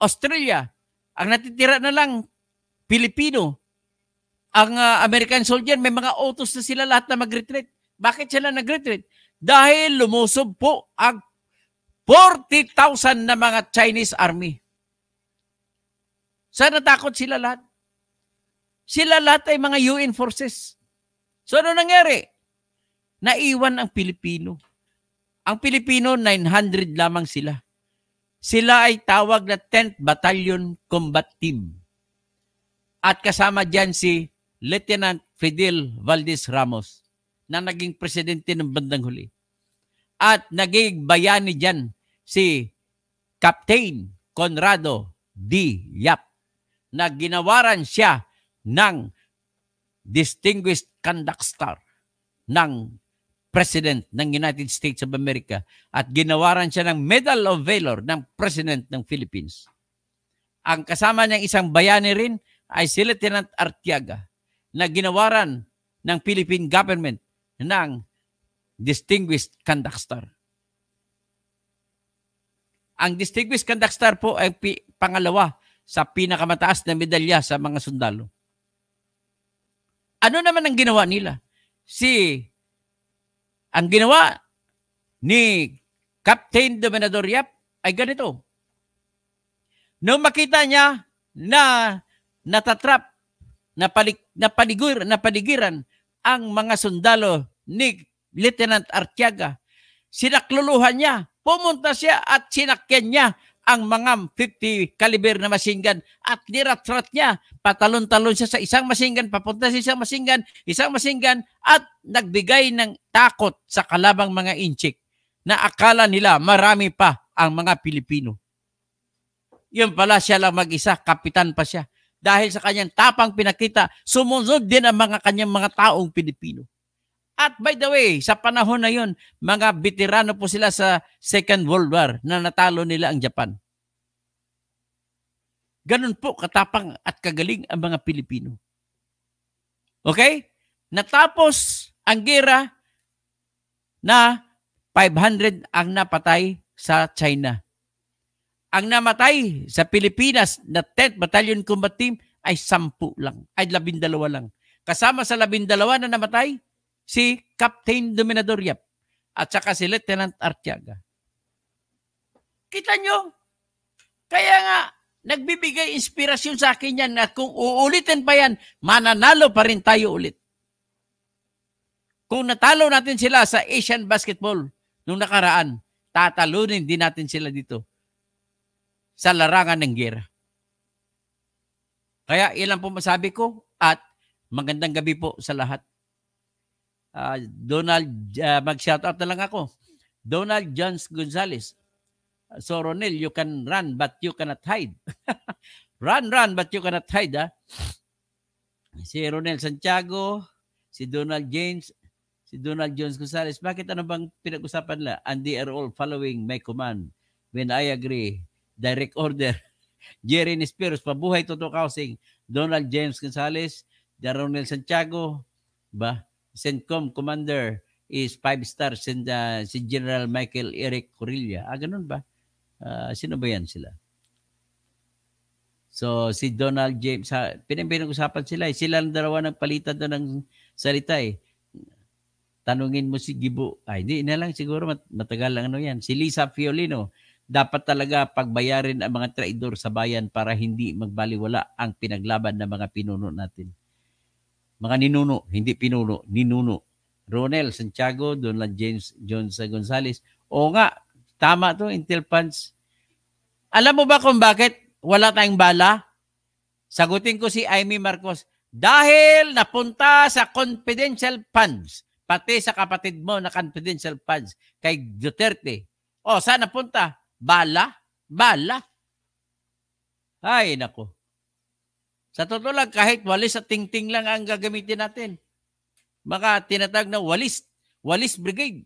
Australia. Ang natitira na lang, Pilipino ang uh, American soldier, may mga autos na sila lahat na mag-retreat. Bakit sila nag-retreat? Dahil lumusob po ang 40,000 na mga Chinese army. Sa natakot sila lahat. Sila lahat ay mga UN forces. So ano nangyari? Naiwan ang Pilipino. Ang Pilipino, 900 lamang sila. Sila ay tawag na 10th Battalion Combat Team. At kasama dyan si Lieutenant Fidel Valdez Ramos na naging presidente ng bandang huli. At naging bayani dyan si Captain Conrado D. Yap na ginawaran siya ng Distinguished Conduct Star ng President ng United States of America at ginawaran siya ng Medal of Valor ng President ng Philippines. Ang kasama niyang isang bayani rin ay si Lieutenant Artiaga na ginawaran ng Philippine government ng Distinguished Conduct Star. Ang Distinguished Conduct Star po ay pangalawa sa pinakamataas na medalya sa mga sundalo. Ano naman ang ginawa nila? Si ang ginawa ni Captain Dominador Yap ay ganito. Nung makita niya na natatrap napalig, napaligur, napaligiran ang mga sundalo ni Lieutenant Artiaga. Sinakluluhan niya, pumunta siya at sinakyan niya ang mga 50 caliber na masingan at niratrat niya. Patalon-talon siya sa isang masingan, papunta sa isang masingan, isang masingan at nagbigay ng takot sa kalabang mga inchik na akala nila marami pa ang mga Pilipino. Yun pala siya lang mag-isa, kapitan pa siya dahil sa kanyang tapang pinakita, sumunod din ang mga kanyang mga taong Pilipino. At by the way, sa panahon na yon, mga veterano po sila sa Second World War na natalo nila ang Japan. Ganun po katapang at kagaling ang mga Pilipino. Okay? Natapos ang gera na 500 ang napatay sa China. Ang namatay sa Pilipinas na 10th Battalion Combat Team ay 10 lang, ay 12 lang. Kasama sa 12 na namatay, si Captain Dominador Yap at saka si Lieutenant Artiaga. Kita nyo? Kaya nga, nagbibigay inspirasyon sa akin yan na kung uulitin pa yan, mananalo pa rin tayo ulit. Kung natalo natin sila sa Asian Basketball nung nakaraan, tatalunin din natin sila dito sa larangan ng gera. Kaya ilan po masabi ko at magandang gabi po sa lahat. Uh, Donald, uh, mag-shoutout na lang ako. Donald Jones Gonzalez. So Ronel, you can run but you cannot hide. run, run but you cannot hide. Ha? Ah. Si Ronel Santiago, si Donald James, si Donald Jones Gonzalez. Bakit ano bang pinag-usapan nila? And they are all following my command. When I agree, direct order. Jerry Nesperos, pabuhay Toto Kausing, Donald James Gonzalez, Jaronel Santiago, ba? CENTCOM Commander is five stars and uh, si General Michael Eric Corilla. Ah, ganun ba? Uh, sino ba yan sila? So, si Donald James, ha, pinag-usapan sila. Eh. Sila ang dalawa ng palitan doon ng salita eh. Tanungin mo si Gibo. Ay, ah, hindi na lang siguro mat- matagal lang ano yan. Si Lisa Fiolino, dapat talaga pagbayarin ang mga traidor sa bayan para hindi magbaliwala ang pinaglaban ng mga pinuno natin. Mga ninuno, hindi pinuno, ninuno. Ronel Santiago, doon lang James Jones Gonzales. O nga, tama to, Intel Pants. Alam mo ba kung bakit wala tayong bala? Sagutin ko si Amy Marcos, dahil napunta sa confidential funds, pati sa kapatid mo na confidential funds, kay Duterte. O, saan napunta? Bala? Bala? Ay, nako. Sa totoo lang, kahit walis at tingting lang ang gagamitin natin. Mga tinatag na walis, walis brigade.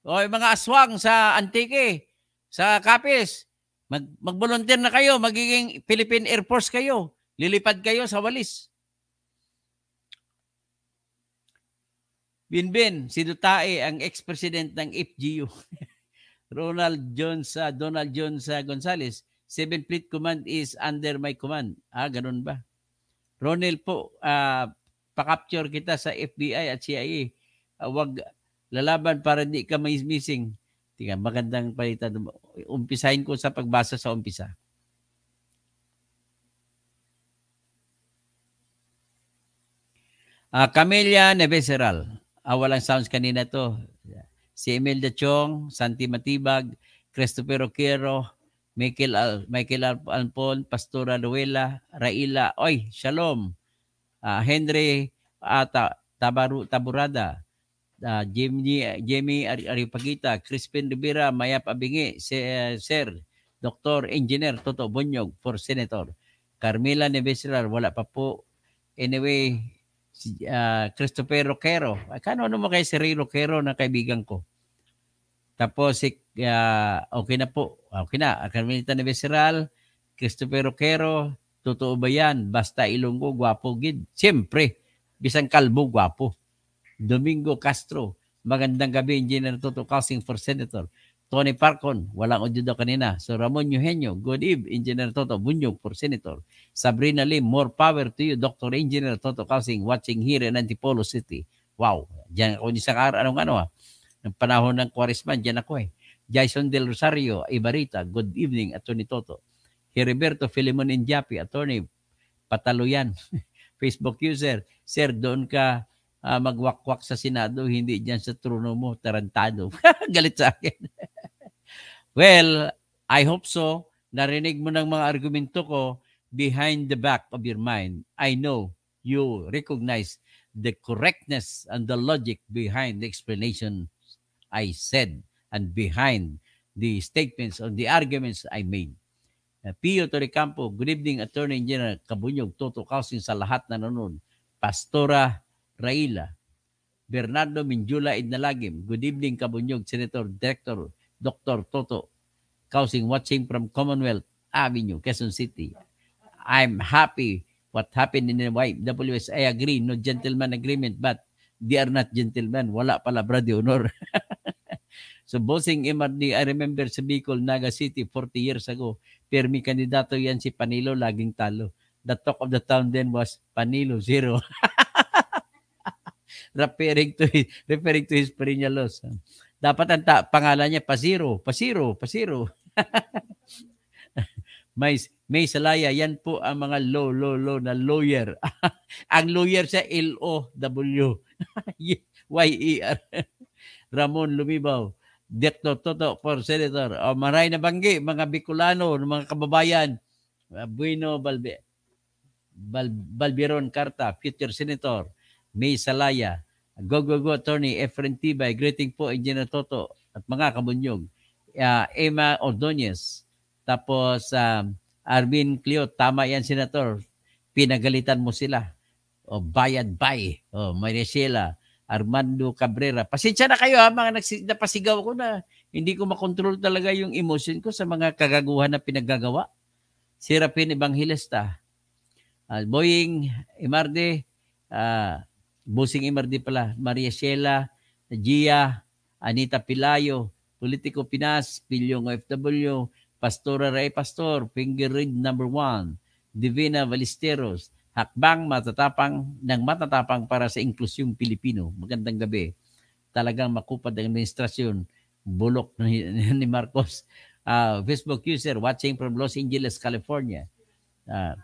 O mga aswang sa Antique, sa Capiz. Mag, mag-volunteer na kayo, magiging Philippine Air Force kayo. Lilipad kayo sa walis. Binbin, si Dutae ang ex-president ng FGU. Ronald Jones, Donald Jones Gonzales, 7th Fleet Command is under my command. Ah, ganun ba? Ronald po, uh, pa-capture kita sa FBI at CIA. Uh, ah, wag lalaban para hindi ka may missing. Tingnan, magandang palitan. Umpisahin ko sa pagbasa sa umpisa. Uh, Camelia Neveseral. Ah, walang sounds kanina to. Yeah si Emil Chong, Santi Matibag, Christopher Oquero, Michael, Al- Michael Alpon, Pastora Luela, Raila, Oy, Shalom, uh, Henry Ata, ah, Tabaru, Taburada, uh, Jimmy, Jimmy Aripagita, Crispin Rivera, Mayap Abingi, si, uh, Sir, Dr. Engineer Toto Bonyog for Senator. Carmela Neveslar, wala pa po. Anyway, si, uh, Christopher Roquero. Kano ano mo kay si Ray Roquero na kaibigan ko? Tapos si uh, okay na po. Okay na. Carmelita na Visceral, Christopher Roquero, totoo ba yan? Basta ilunggo, gwapo gid. Siyempre, bisang kalbo, gwapo. Domingo Castro, magandang gabi, Engineer Toto Casing for Senator. Tony Parkon, walang audio daw kanina. So Ramon Eugenio, good eve, Engineer Toto Bunyog for Senator. Sabrina Lim, more power to you, Dr. Engineer Toto Casing, watching here in Antipolo City. Wow, diyan ako ni sa araw, anong ano ah. Ng panahon ng Kwaresma, dyan ako eh. Jason Del Rosario, Ibarita, good evening, Atty. Toto. Heriberto Filimon Injapi, Atty. Pataluyan, Facebook user. Sir, doon ka uh, magwakwak sa Senado, hindi dyan sa trono mo, tarantado. Galit sa akin. well, I hope so. Narinig mo ng mga argumento ko behind the back of your mind. I know you recognize the correctness and the logic behind the explanation I said and behind the statements or the arguments I made. Uh, Pio Torrecampo, good evening Attorney General Kabunyog, Toto Kausing sa lahat na nanonood. Pastora Raila, Bernardo Minjula Idnalagim, good evening Kabunyog, Senator Director Dr. Toto Kausing watching from Commonwealth Avenue, Quezon City. I'm happy what happened in the YWS. I agree, no gentleman agreement, but they are not gentlemen. Wala pala, brother honor. So bossing MRD, I remember sa Bicol, Naga City, 40 years ago, pirmi kandidato yan si Panilo, laging talo. The talk of the town then was Panilo, zero. referring to his, referring to his Periñalos. Dapat ang ta- pangalan niya, Pasiro, Pasiro, Pasiro. may, may salaya, yan po ang mga low, low, low na lawyer. ang lawyer sa L-O-W. Y-E-R. Ramon Lumibaw. Dr. Toto for Senator. O, oh, maray na banggi, mga Bicolano, mga kababayan. Ah, bueno Balbe, Bal, Balbiron Carta, future Senator. May Salaya. Go, go, go, Attorney Efren Tibay. Greeting po, Engineer Toto at mga kabunyog. Uh, Emma Ordonez. Tapos, um, Arvin Clio. Tama yan, Senator. Pinagalitan mo sila. O, oh, bayad bay. O, oh, Maricela. Armando Cabrera. Pasensya na kayo ha, mga nags- napasigaw ko na hindi ko makontrol talaga yung emotion ko sa mga kagaguhan na pinagagawa. Si Rapin Evangelista, uh, Boying Imarde, uh, ah, Bosing Imarde pala, Maria Shela, Gia, Anita Pilayo, Politico Pinas, Pilyong OFW, Pastora Ray Pastor, Finger Ring Number 1, Divina Valesteros, Hakbang matatapang ng matatapang para sa inklusyong Pilipino. Magandang gabi. Talagang makupad ang administrasyon. Bulok ni Marcos. Uh, Facebook user watching from Los Angeles, California. Uh,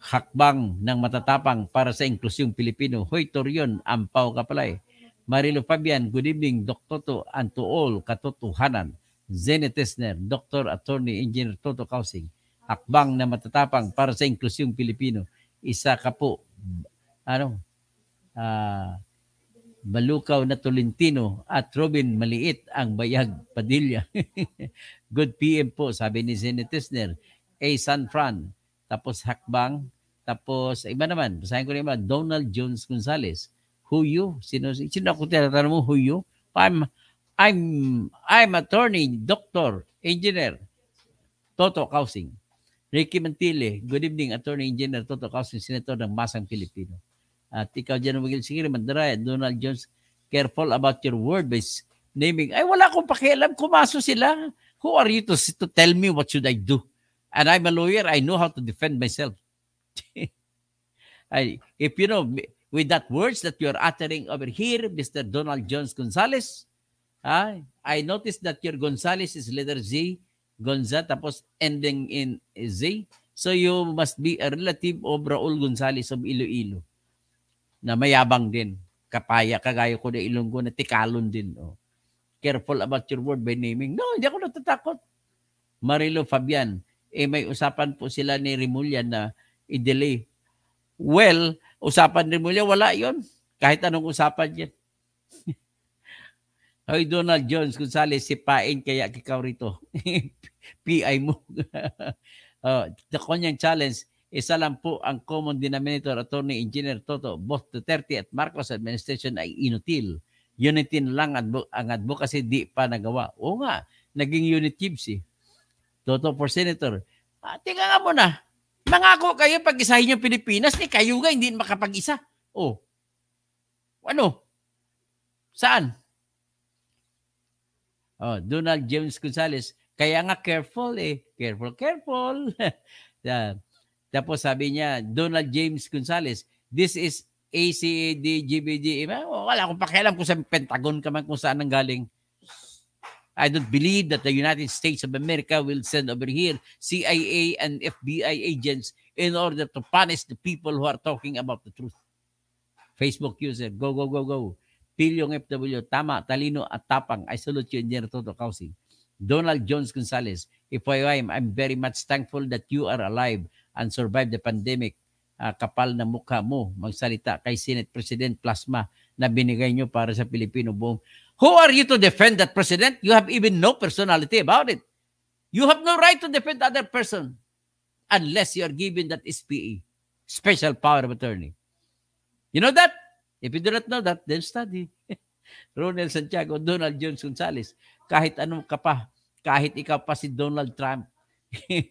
hakbang ng matatapang para sa inklusyong Pilipino. Hoy Torion, ampaw ka pala eh. Marilo Fabian, good evening, Dr. To and to all katotohanan. Zenit Esner, Dr. Attorney Engineer Toto Kausing akbang na matatapang para sa inklusyong Pilipino. Isa ka po, ano, uh, ah, Malukaw na Tolentino at Robin Maliit ang Bayag Padilla. Good PM po, sabi ni Senate Tisner. A. San Fran, tapos Hakbang, tapos iba naman, basahin ko naman, Donald Jones Gonzales. Who you? Sino, sino ako tinatanong mo, who you? I'm, I'm, I'm attorney, doctor, engineer, Toto Kausing. Ricky Mantili, eh. good evening, Attorney Engineer Toto Kausin, Senator ng Masang Pilipino. At ikaw, General Miguel Sigiri, Mandaray, Donald Jones, careful about your word by naming. Ay, wala akong pakialam. Kumaso sila. Who are you to, to tell me what should I do? And I'm a lawyer. I know how to defend myself. I, if you know, with that words that you're uttering over here, Mr. Donald Jones Gonzalez, ah, I noticed that your Gonzalez is letter Z Gonza tapos ending in Z. So you must be a relative of Raul Gonzales of Iloilo na mayabang din. Kapaya, kagaya ko na Ilonggo na tikalon din. Oh. Careful about your word by naming. No, hindi ako natatakot. Marilo Fabian, eh may usapan po sila ni Rimulya na i-delay. Well, usapan ni Rimulya, wala yon Kahit anong usapan yan. Hoy Donald Jones kung Gonzales, Pain, kaya ikaw rito. PI mo. uh, the Konyan Challenge, isa lang po ang common denominator, Attorney Engineer Toto, both Duterte at Marcos administration ay inutil. Unity lang advo- ang advocacy di pa nagawa. Oo nga, naging unit chips eh. Toto for Senator. Ah, tingnan nga muna. Mangako kayo pag isahin yung Pilipinas, ni eh, kayo nga hindi makapag-isa. Oh. Ano? Saan? Oh, Donald James Gonzalez. Kaya nga careful eh. Careful, careful. Tapos sabi niya, Donald James Gonzalez, this is ACAD, GBD. Wala akong pakialam kung sa Pentagon ka man kung saan ang galing. I don't believe that the United States of America will send over here CIA and FBI agents in order to punish the people who are talking about the truth. Facebook user, go, go, go, go. Pilyong FW, Tama, Talino at Tapang. I salute you, Engineer Toto Kausing. Donald Jones Gonzalez, if I am, I'm very much thankful that you are alive and survived the pandemic. Uh, kapal na mukha mo magsalita kay Senate President Plasma na binigay nyo para sa Pilipino boom. Who are you to defend that president? You have even no personality about it. You have no right to defend other person unless you are given that SPE, Special Power of Attorney. You know that? If you do not know that, then study. Ronald Santiago, Donald Jones Gonzales, kahit anong ka pa, kahit ikaw pa si Donald Trump,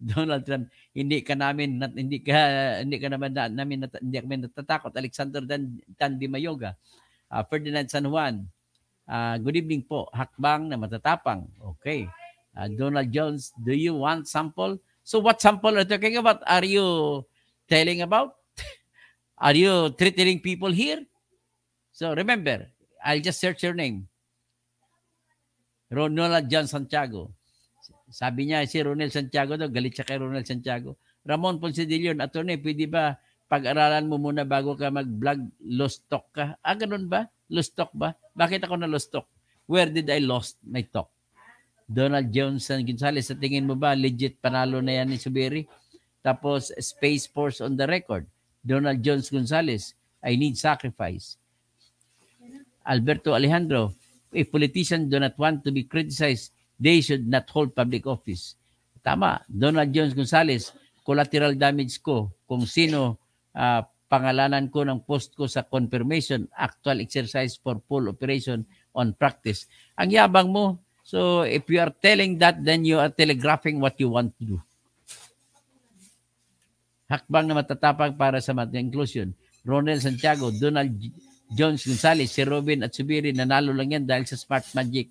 Donald Trump, hindi ka namin nat, hindi ka hindi ka naman na, namin nat, hindi kami natatakot. Alexander Dan, Dan Di Mayoga, uh, ah, Ferdinand San Juan. Uh, good evening po. Hakbang na matatapang. Okay. Uh, Donald Jones, do you want sample? So what sample are you talking about? Are you telling about? Are you threatening people here? So remember, I'll just search your name. Ronald John Santiago. Sabi niya, si Ronald Santiago daw, galit siya kay Ronald Santiago. Ramon Ponsidillon, attorney, pwede ba pag-aralan mo muna bago ka mag-vlog, lost talk ka? Ah, ganun ba? Lost talk ba? Bakit ako na lost talk? Where did I lost my talk? Donald Johnson Gonzalez, sa tingin mo ba, legit panalo na yan ni Subiri? Tapos, Space Force on the record. Donald Jones Gonzalez, I need sacrifice. Alberto Alejandro, if politicians do not want to be criticized, they should not hold public office. Tama, Donald Jones Gonzalez, collateral damage ko kung sino uh, pangalanan ko ng post ko sa confirmation, actual exercise for full operation on practice. Ang yabang mo, so if you are telling that, then you are telegraphing what you want to do hakbang na matatapag para sa math inclusion. Ronel Santiago, Donald Jones Gonzalez, si Robin at Subiri, nanalo lang yan dahil sa Smart Magic.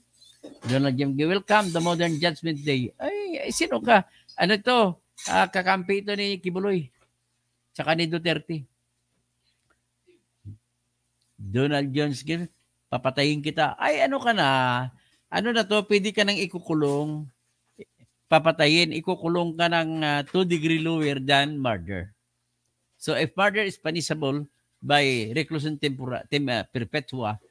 Donald Jim, welcome the Modern Judgment Day. Ay, ay sino ka? Ano to? Ah, kakampi ito ni Kibuloy. Tsaka ni Duterte. Donald Jones, papatayin kita. Ay, ano ka na? Ano na to? Pwede ka nang ikukulong papatayin, ikukulong ka ng 2 uh, ah, degree lower than murder. So if murder is punishable by reclusion tempora, tem, uh, perpetua,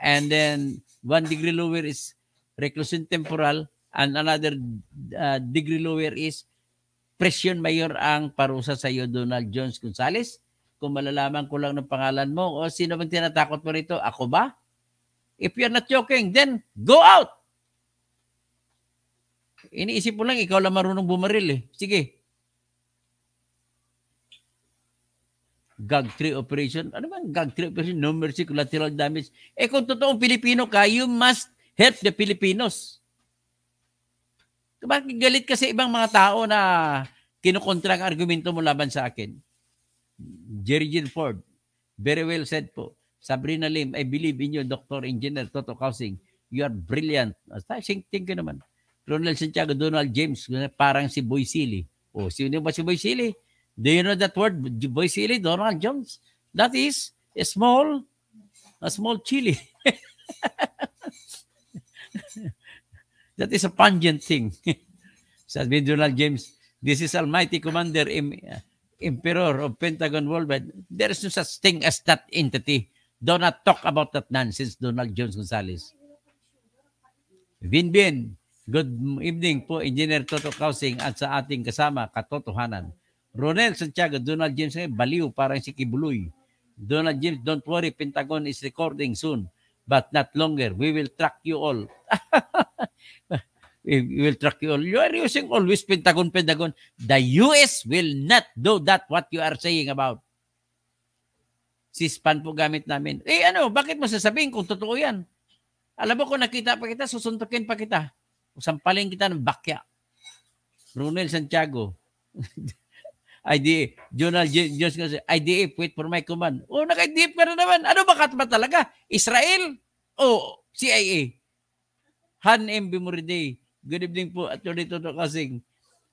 and then 1 degree lower is reclusion temporal, and another uh, degree lower is presyon mayor ang parusa sa iyo, Donald Jones Gonzales. Kung malalaman ko lang ng pangalan mo o sino bang tinatakot mo rito, ako ba? If you're not joking, then go out! Iniisip mo lang, ikaw lang marunong bumaril eh. Sige. GAG-3 operation. Ano ba GAG-3 operation? No mercy, collateral damage. Eh kung totoong Pilipino ka, you must help the Filipinos. Bakit galit kasi ibang mga tao na kinukontra ang argumento mo laban sa akin? Jerry Jean Ford, very well said po. Sabrina Lim, I believe in you, Dr. Engineer Toto Kausing. You are brilliant. Ah, think, think naman. Ronald Santiago, Donald James, parang si Boy Silly. O, oh, sino ba si Boy Silly? Do you know that word, Boy Silly, Donald Jones? That is a small, a small chili. that is a pungent thing. Sabi Donald James, this is Almighty Commander, Emperor of Pentagon worldwide. There is no such thing as that entity. Do not talk about that nonsense, Donald Jones Gonzalez. Bin Bin, Good evening po, Engineer Toto Kausing at sa ating kasama, Katotohanan. Ronel Santiago, Donald James, eh, baliw parang si Kibuloy. Donald James, don't worry, Pentagon is recording soon, but not longer. We will track you all. we will track you all. You are using always Pentagon, Pentagon. The US will not do that what you are saying about. Sispan po gamit namin. Eh ano, bakit mo sasabihin kung totoo yan? Alam mo kung nakita pa kita, susuntukin pa kita. Sampalin kita ng bakya. Brunel Santiago. ID, Journal Jones kasi, IDA, wait for my command. Oh, naka-IDA ka na naman. Ano ba katma talaga? Israel o CIA? Han M. Bimuriday. Good evening po, Attorney Toto Kasing.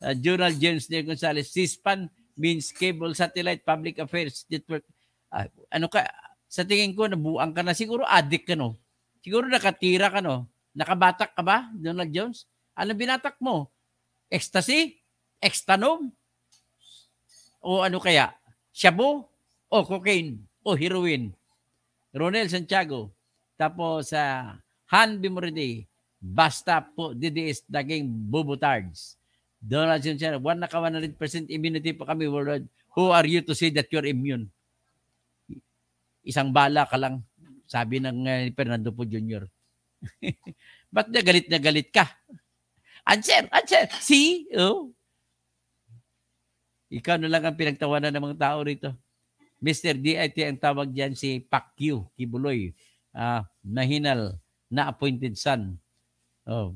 Uh, ah, Journal James de Gonzalez. CISPAN means Cable Satellite Public Affairs Network. Uh, ano ka? Sa tingin ko, nabuang ka na. Siguro addict ka, no? Siguro nakatira ka, no? Nakabatak ka ba, Donald Jones? Ano binatak mo? Ecstasy? Ecstanom? O ano kaya? Shabu? O cocaine? O heroin? Ronel Santiago. Tapos sa uh, Han Bimoridi. Basta po DDS naging bubutards. Donald Santiago, one naka 100% immunity po kami world. Who are you to say that you're immune? Isang bala ka lang, sabi ng uh, Fernando po Jr. Ba't na galit na galit ka? Answer! Answer! See? Oh. Ikaw na lang ang pinagtawanan ng mga tao rito. Mr. DIT ang tawag dyan si Yu, Kibuloy, uh, nahinal na appointed son. Oh.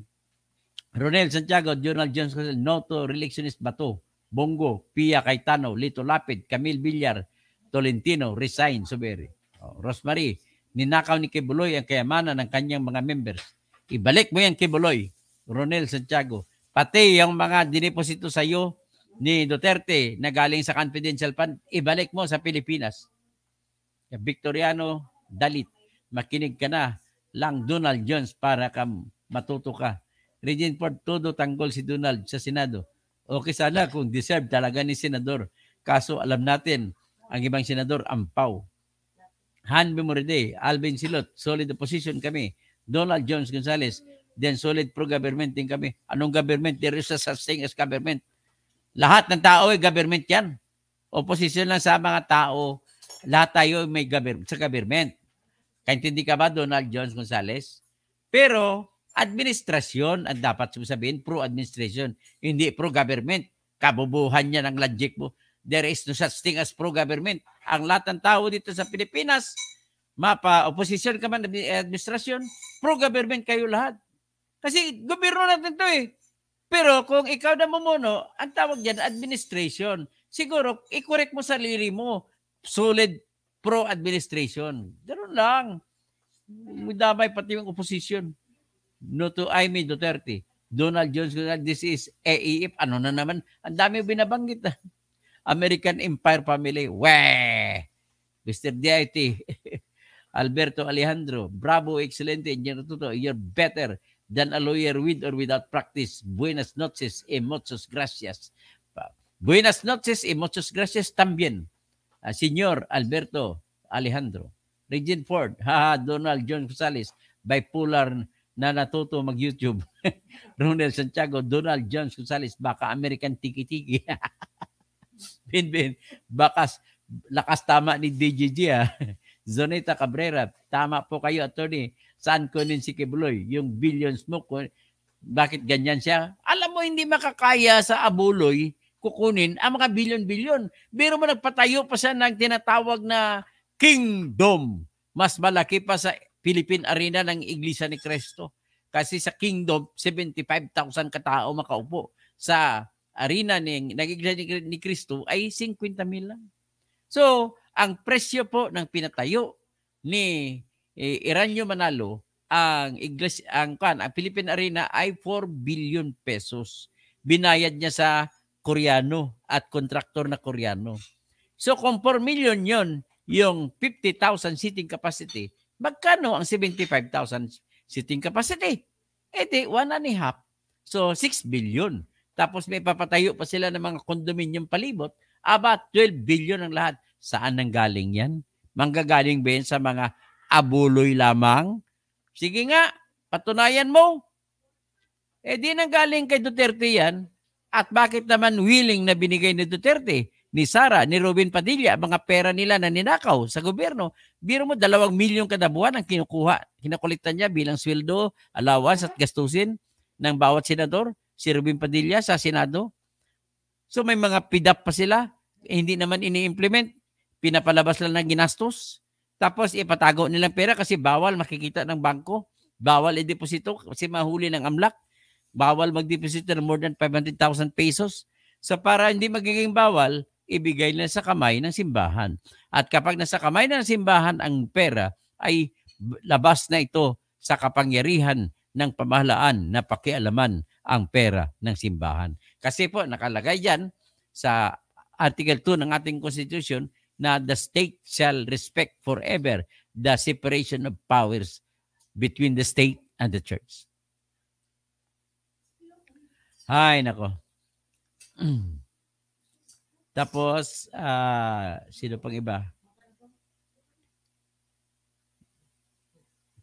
Ronel Santiago, Journal Jones, Noto, Reelectionist Bato, Bongo, Pia Caetano, Lito Lapid, Camille Villar, Tolentino, Resign, Suberi. Oh, Rosemary, Ninakaw ni Kibuloy ang kayamanan ng kanyang mga members. Ibalik mo yan, Kibuloy, Ronel Santiago. Pati yung mga dineposito sa iyo ni Duterte na galing sa confidential fund, ibalik mo sa Pilipinas. Victoriano, dalit. Makinig ka na lang Donald Jones para ka matuto ka. Regent Ford, todo tanggol si Donald sa Senado. Okay sana kung deserve talaga ni Senador. Kaso alam natin, ang ibang senador, ampaw. Han Bimoride, Alvin Silot, solid opposition kami. Donald Jones Gonzales, then solid pro-government din kami. Anong government? There is a such thing as government. Lahat ng tao ay government yan. Opposition lang sa mga tao. Lahat tayo may government, sa government. Kaintindi ka ba, Donald Jones Gonzales? Pero, administrasyon ang dapat sabihin, pro-administration, hindi pro-government. Kabubuhan niya ng logic mo. There is no such thing as pro-government. Ang lahat ng tao dito sa Pilipinas, mapa opposition ka man eh, administrasyon, pro-government kayo lahat. Kasi gobyerno natin to eh. Pero kung ikaw na mumuno, ang tawag diyan administration. Siguro, i-correct mo sa sarili mo. Solid pro-administration. Ganun lang. Damay pati yung opposition. No to I, Amy Duterte. Donald Jones, this is AEF. Ano na naman? Ang dami binabanggit. Ah. American Empire family. Weh! Mr. DIT, Alberto Alejandro, bravo, excelente, Engineer Tuto, you're better than a lawyer with or without practice. Buenas noches y muchas gracias. Buenas noches y muchas gracias también, uh, Señor Alberto Alejandro. Regent Ford, haha, Donald John Gonzalez, bipolar na natuto mag-YouTube. Ronel Santiago, Donald John Gonzalez, baka American tiki-tiki. Bin Bin, bakas, lakas tama ni DJG ha. Ah. Zonita Cabrera, tama po kayo, attorney. Saan kunin si Kibuloy? Yung billions mo, bakit ganyan siya? Alam mo, hindi makakaya sa abuloy kukunin ang mga billion-billion. Pero mo nagpatayo pa siya ng tinatawag na kingdom. Mas malaki pa sa Philippine Arena ng Iglesia ni Cristo. Kasi sa kingdom, 75,000 katao makaupo. Sa arena ni, nagigla ni Kristo ay 50 mil lang. So, ang presyo po ng pinatayo ni eh, Iranyo Manalo ang Iglesia ang kan ang Philippine Arena ay 4 billion pesos. Binayad niya sa Koreano at kontraktor na Koreano. So kung 4 million 'yon, yung 50,000 seating capacity, magkano ang 75,000 seating capacity? Ete, eh, one and a half. So, 6 billion. Tapos may papatayo pa sila ng mga kondominium palibot. Aba, 12 billion ang lahat. Saan nang galing yan? Manggagaling ba yan sa mga abuloy lamang? Sige nga, patunayan mo. Eh di nang galing kay Duterte yan. At bakit naman willing na binigay ni Duterte, ni Sara, ni Robin Padilla, mga pera nila na ninakaw sa gobyerno. Biro mo, dalawang milyon kada buwan ang kinukuha. Kinakulitan niya bilang sweldo, allowance at gastusin ng bawat senador si Ruben Padilla sa Senado. So may mga PIDAP pa sila, eh, hindi naman ini-implement, pinapalabas lang ng ginastos. Tapos ipatago nilang pera kasi bawal makikita ng bangko, bawal i-deposito kasi mahuli ng amlak, bawal mag-deposito ng more than 500,000 pesos. So para hindi magiging bawal, ibigay na sa kamay ng simbahan. At kapag nasa kamay na ng simbahan ang pera, ay labas na ito sa kapangyarihan ng pamahalaan na pakialaman ang pera ng simbahan. Kasi po nakalagay diyan sa Article 2 ng ating Constitution na the state shall respect forever the separation of powers between the state and the church. Hay, nako. Tapos, uh, sino pang iba?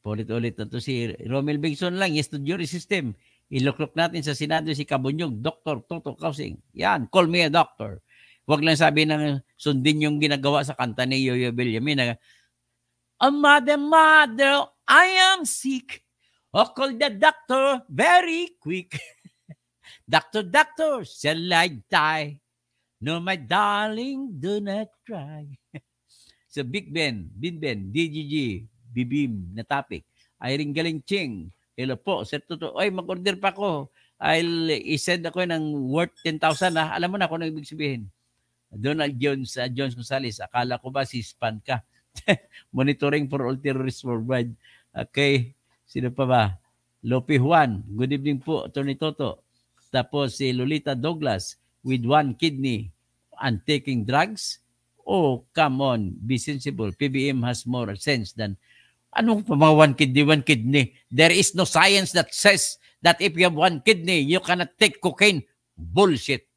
Paulit-ulit na to si Romel Bigson lang, yes to jury system. Iluklok natin sa Senado si Kabunyog, Dr. Toto Kausing. Yan, call me a doctor. Huwag lang sabi na sundin yung ginagawa sa kanta ni Yoyo Villamin na, A mother, mother, I am sick. Oh, call the doctor very quick. doctor, doctor, shall I die? No, my darling, do not cry. sa Big Ben, Bin Ben, DGG, Bibim na topic, Irene Galing Ching, Hello po, Sir Tutu. Ay, mag-order pa ako. I'll i-send ako ng worth 10,000 ha. Ah. Alam mo na kung ano ibig sabihin. Donald Jones, uh, Jones Gonzales. Akala ko ba si Span ka? Monitoring for all terrorists worldwide. Okay. Sino pa ba? Lopi Juan. Good evening po, Tony Toto. Tapos si Lolita Douglas with one kidney and taking drugs. Oh, come on. Be sensible. PBM has more sense than Anong mga one kidney, one kidney? There is no science that says that if you have one kidney, you cannot take cocaine. Bullshit.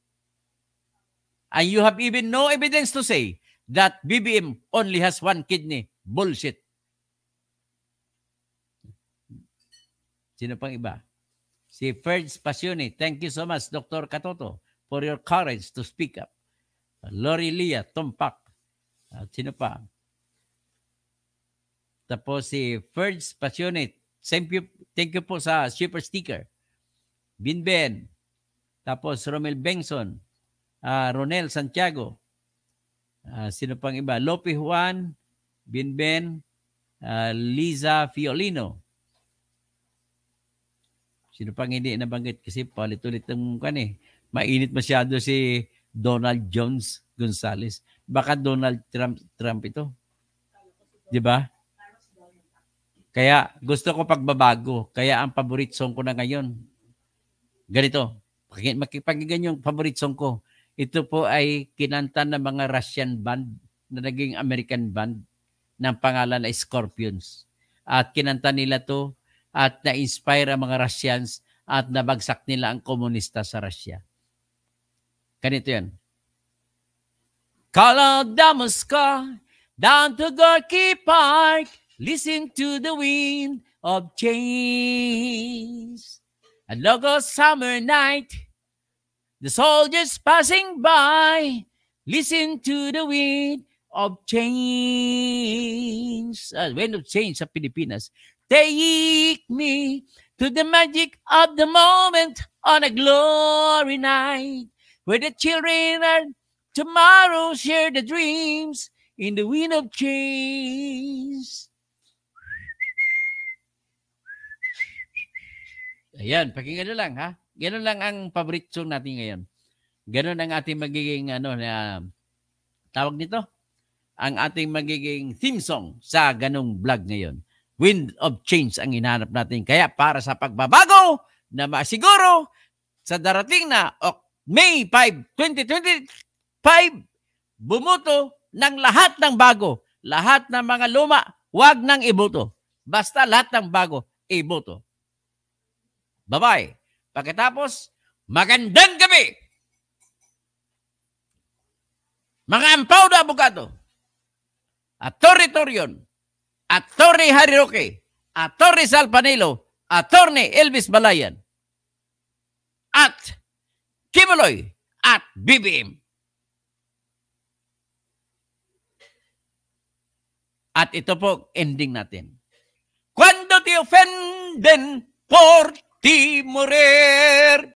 And you have even no evidence to say that BBM only has one kidney. Bullshit. Sino pang iba? Si Ferd Pasione. Thank you so much, Dr. Katoto, for your courage to speak up. Lori Lia Tumpak. At sino pa? Tapos si Ferds Passionate. Thank you, thank you po sa super sticker. Binben. Tapos Romel Bengson. Uh, Ronel Santiago. Uh, sino pang iba? Lope Juan. Binben. Uh, ah, Liza Fiolino. Sino pang hindi nabanggit kasi palit-ulit ng kan eh. Mainit masyado si Donald Jones Gonzales. Baka Donald Trump, Trump ito. Di ba? Kaya gusto ko pagbabago. Kaya ang favorite song ko na ngayon, ganito, makipagigyan yung favorite song ko. Ito po ay kinanta ng mga Russian band na naging American band ng pangalan na Scorpions. At kinanta nila to at na-inspire ang mga Russians at nabagsak nila ang komunista sa Russia. Ganito yan. Call out Damaska down to Gorky Park Listen to the wind of change. A local summer night, the soldiers passing by. Listen to the wind of change. Uh, wind of change sa Pilipinas. Take me to the magic of the moment on a glory night where the children are tomorrow share the dreams in the wind of change. Ayan, pakinggan nyo lang ha. Ganun lang ang favorite song natin ngayon. Ganun ang ating magiging ano na tawag nito? Ang ating magiging theme song sa ganung vlog ngayon. Wind of change ang hinahanap natin. Kaya para sa pagbabago na masiguro sa darating na May 5, 2025, bumuto ng lahat ng bago. Lahat ng mga luma, huwag nang iboto. Basta lahat ng bago, iboto. Bye-bye. Pagkatapos, magandang gabi! Mga ampaw na abogado, Attorney Torion, Attorney Harry Roque, Attorney Sal Panilo, Attorney Elvis Balayan, at Kimuloy at BBM. At ito po, ending natin. Cuando te ofenden por ti morir.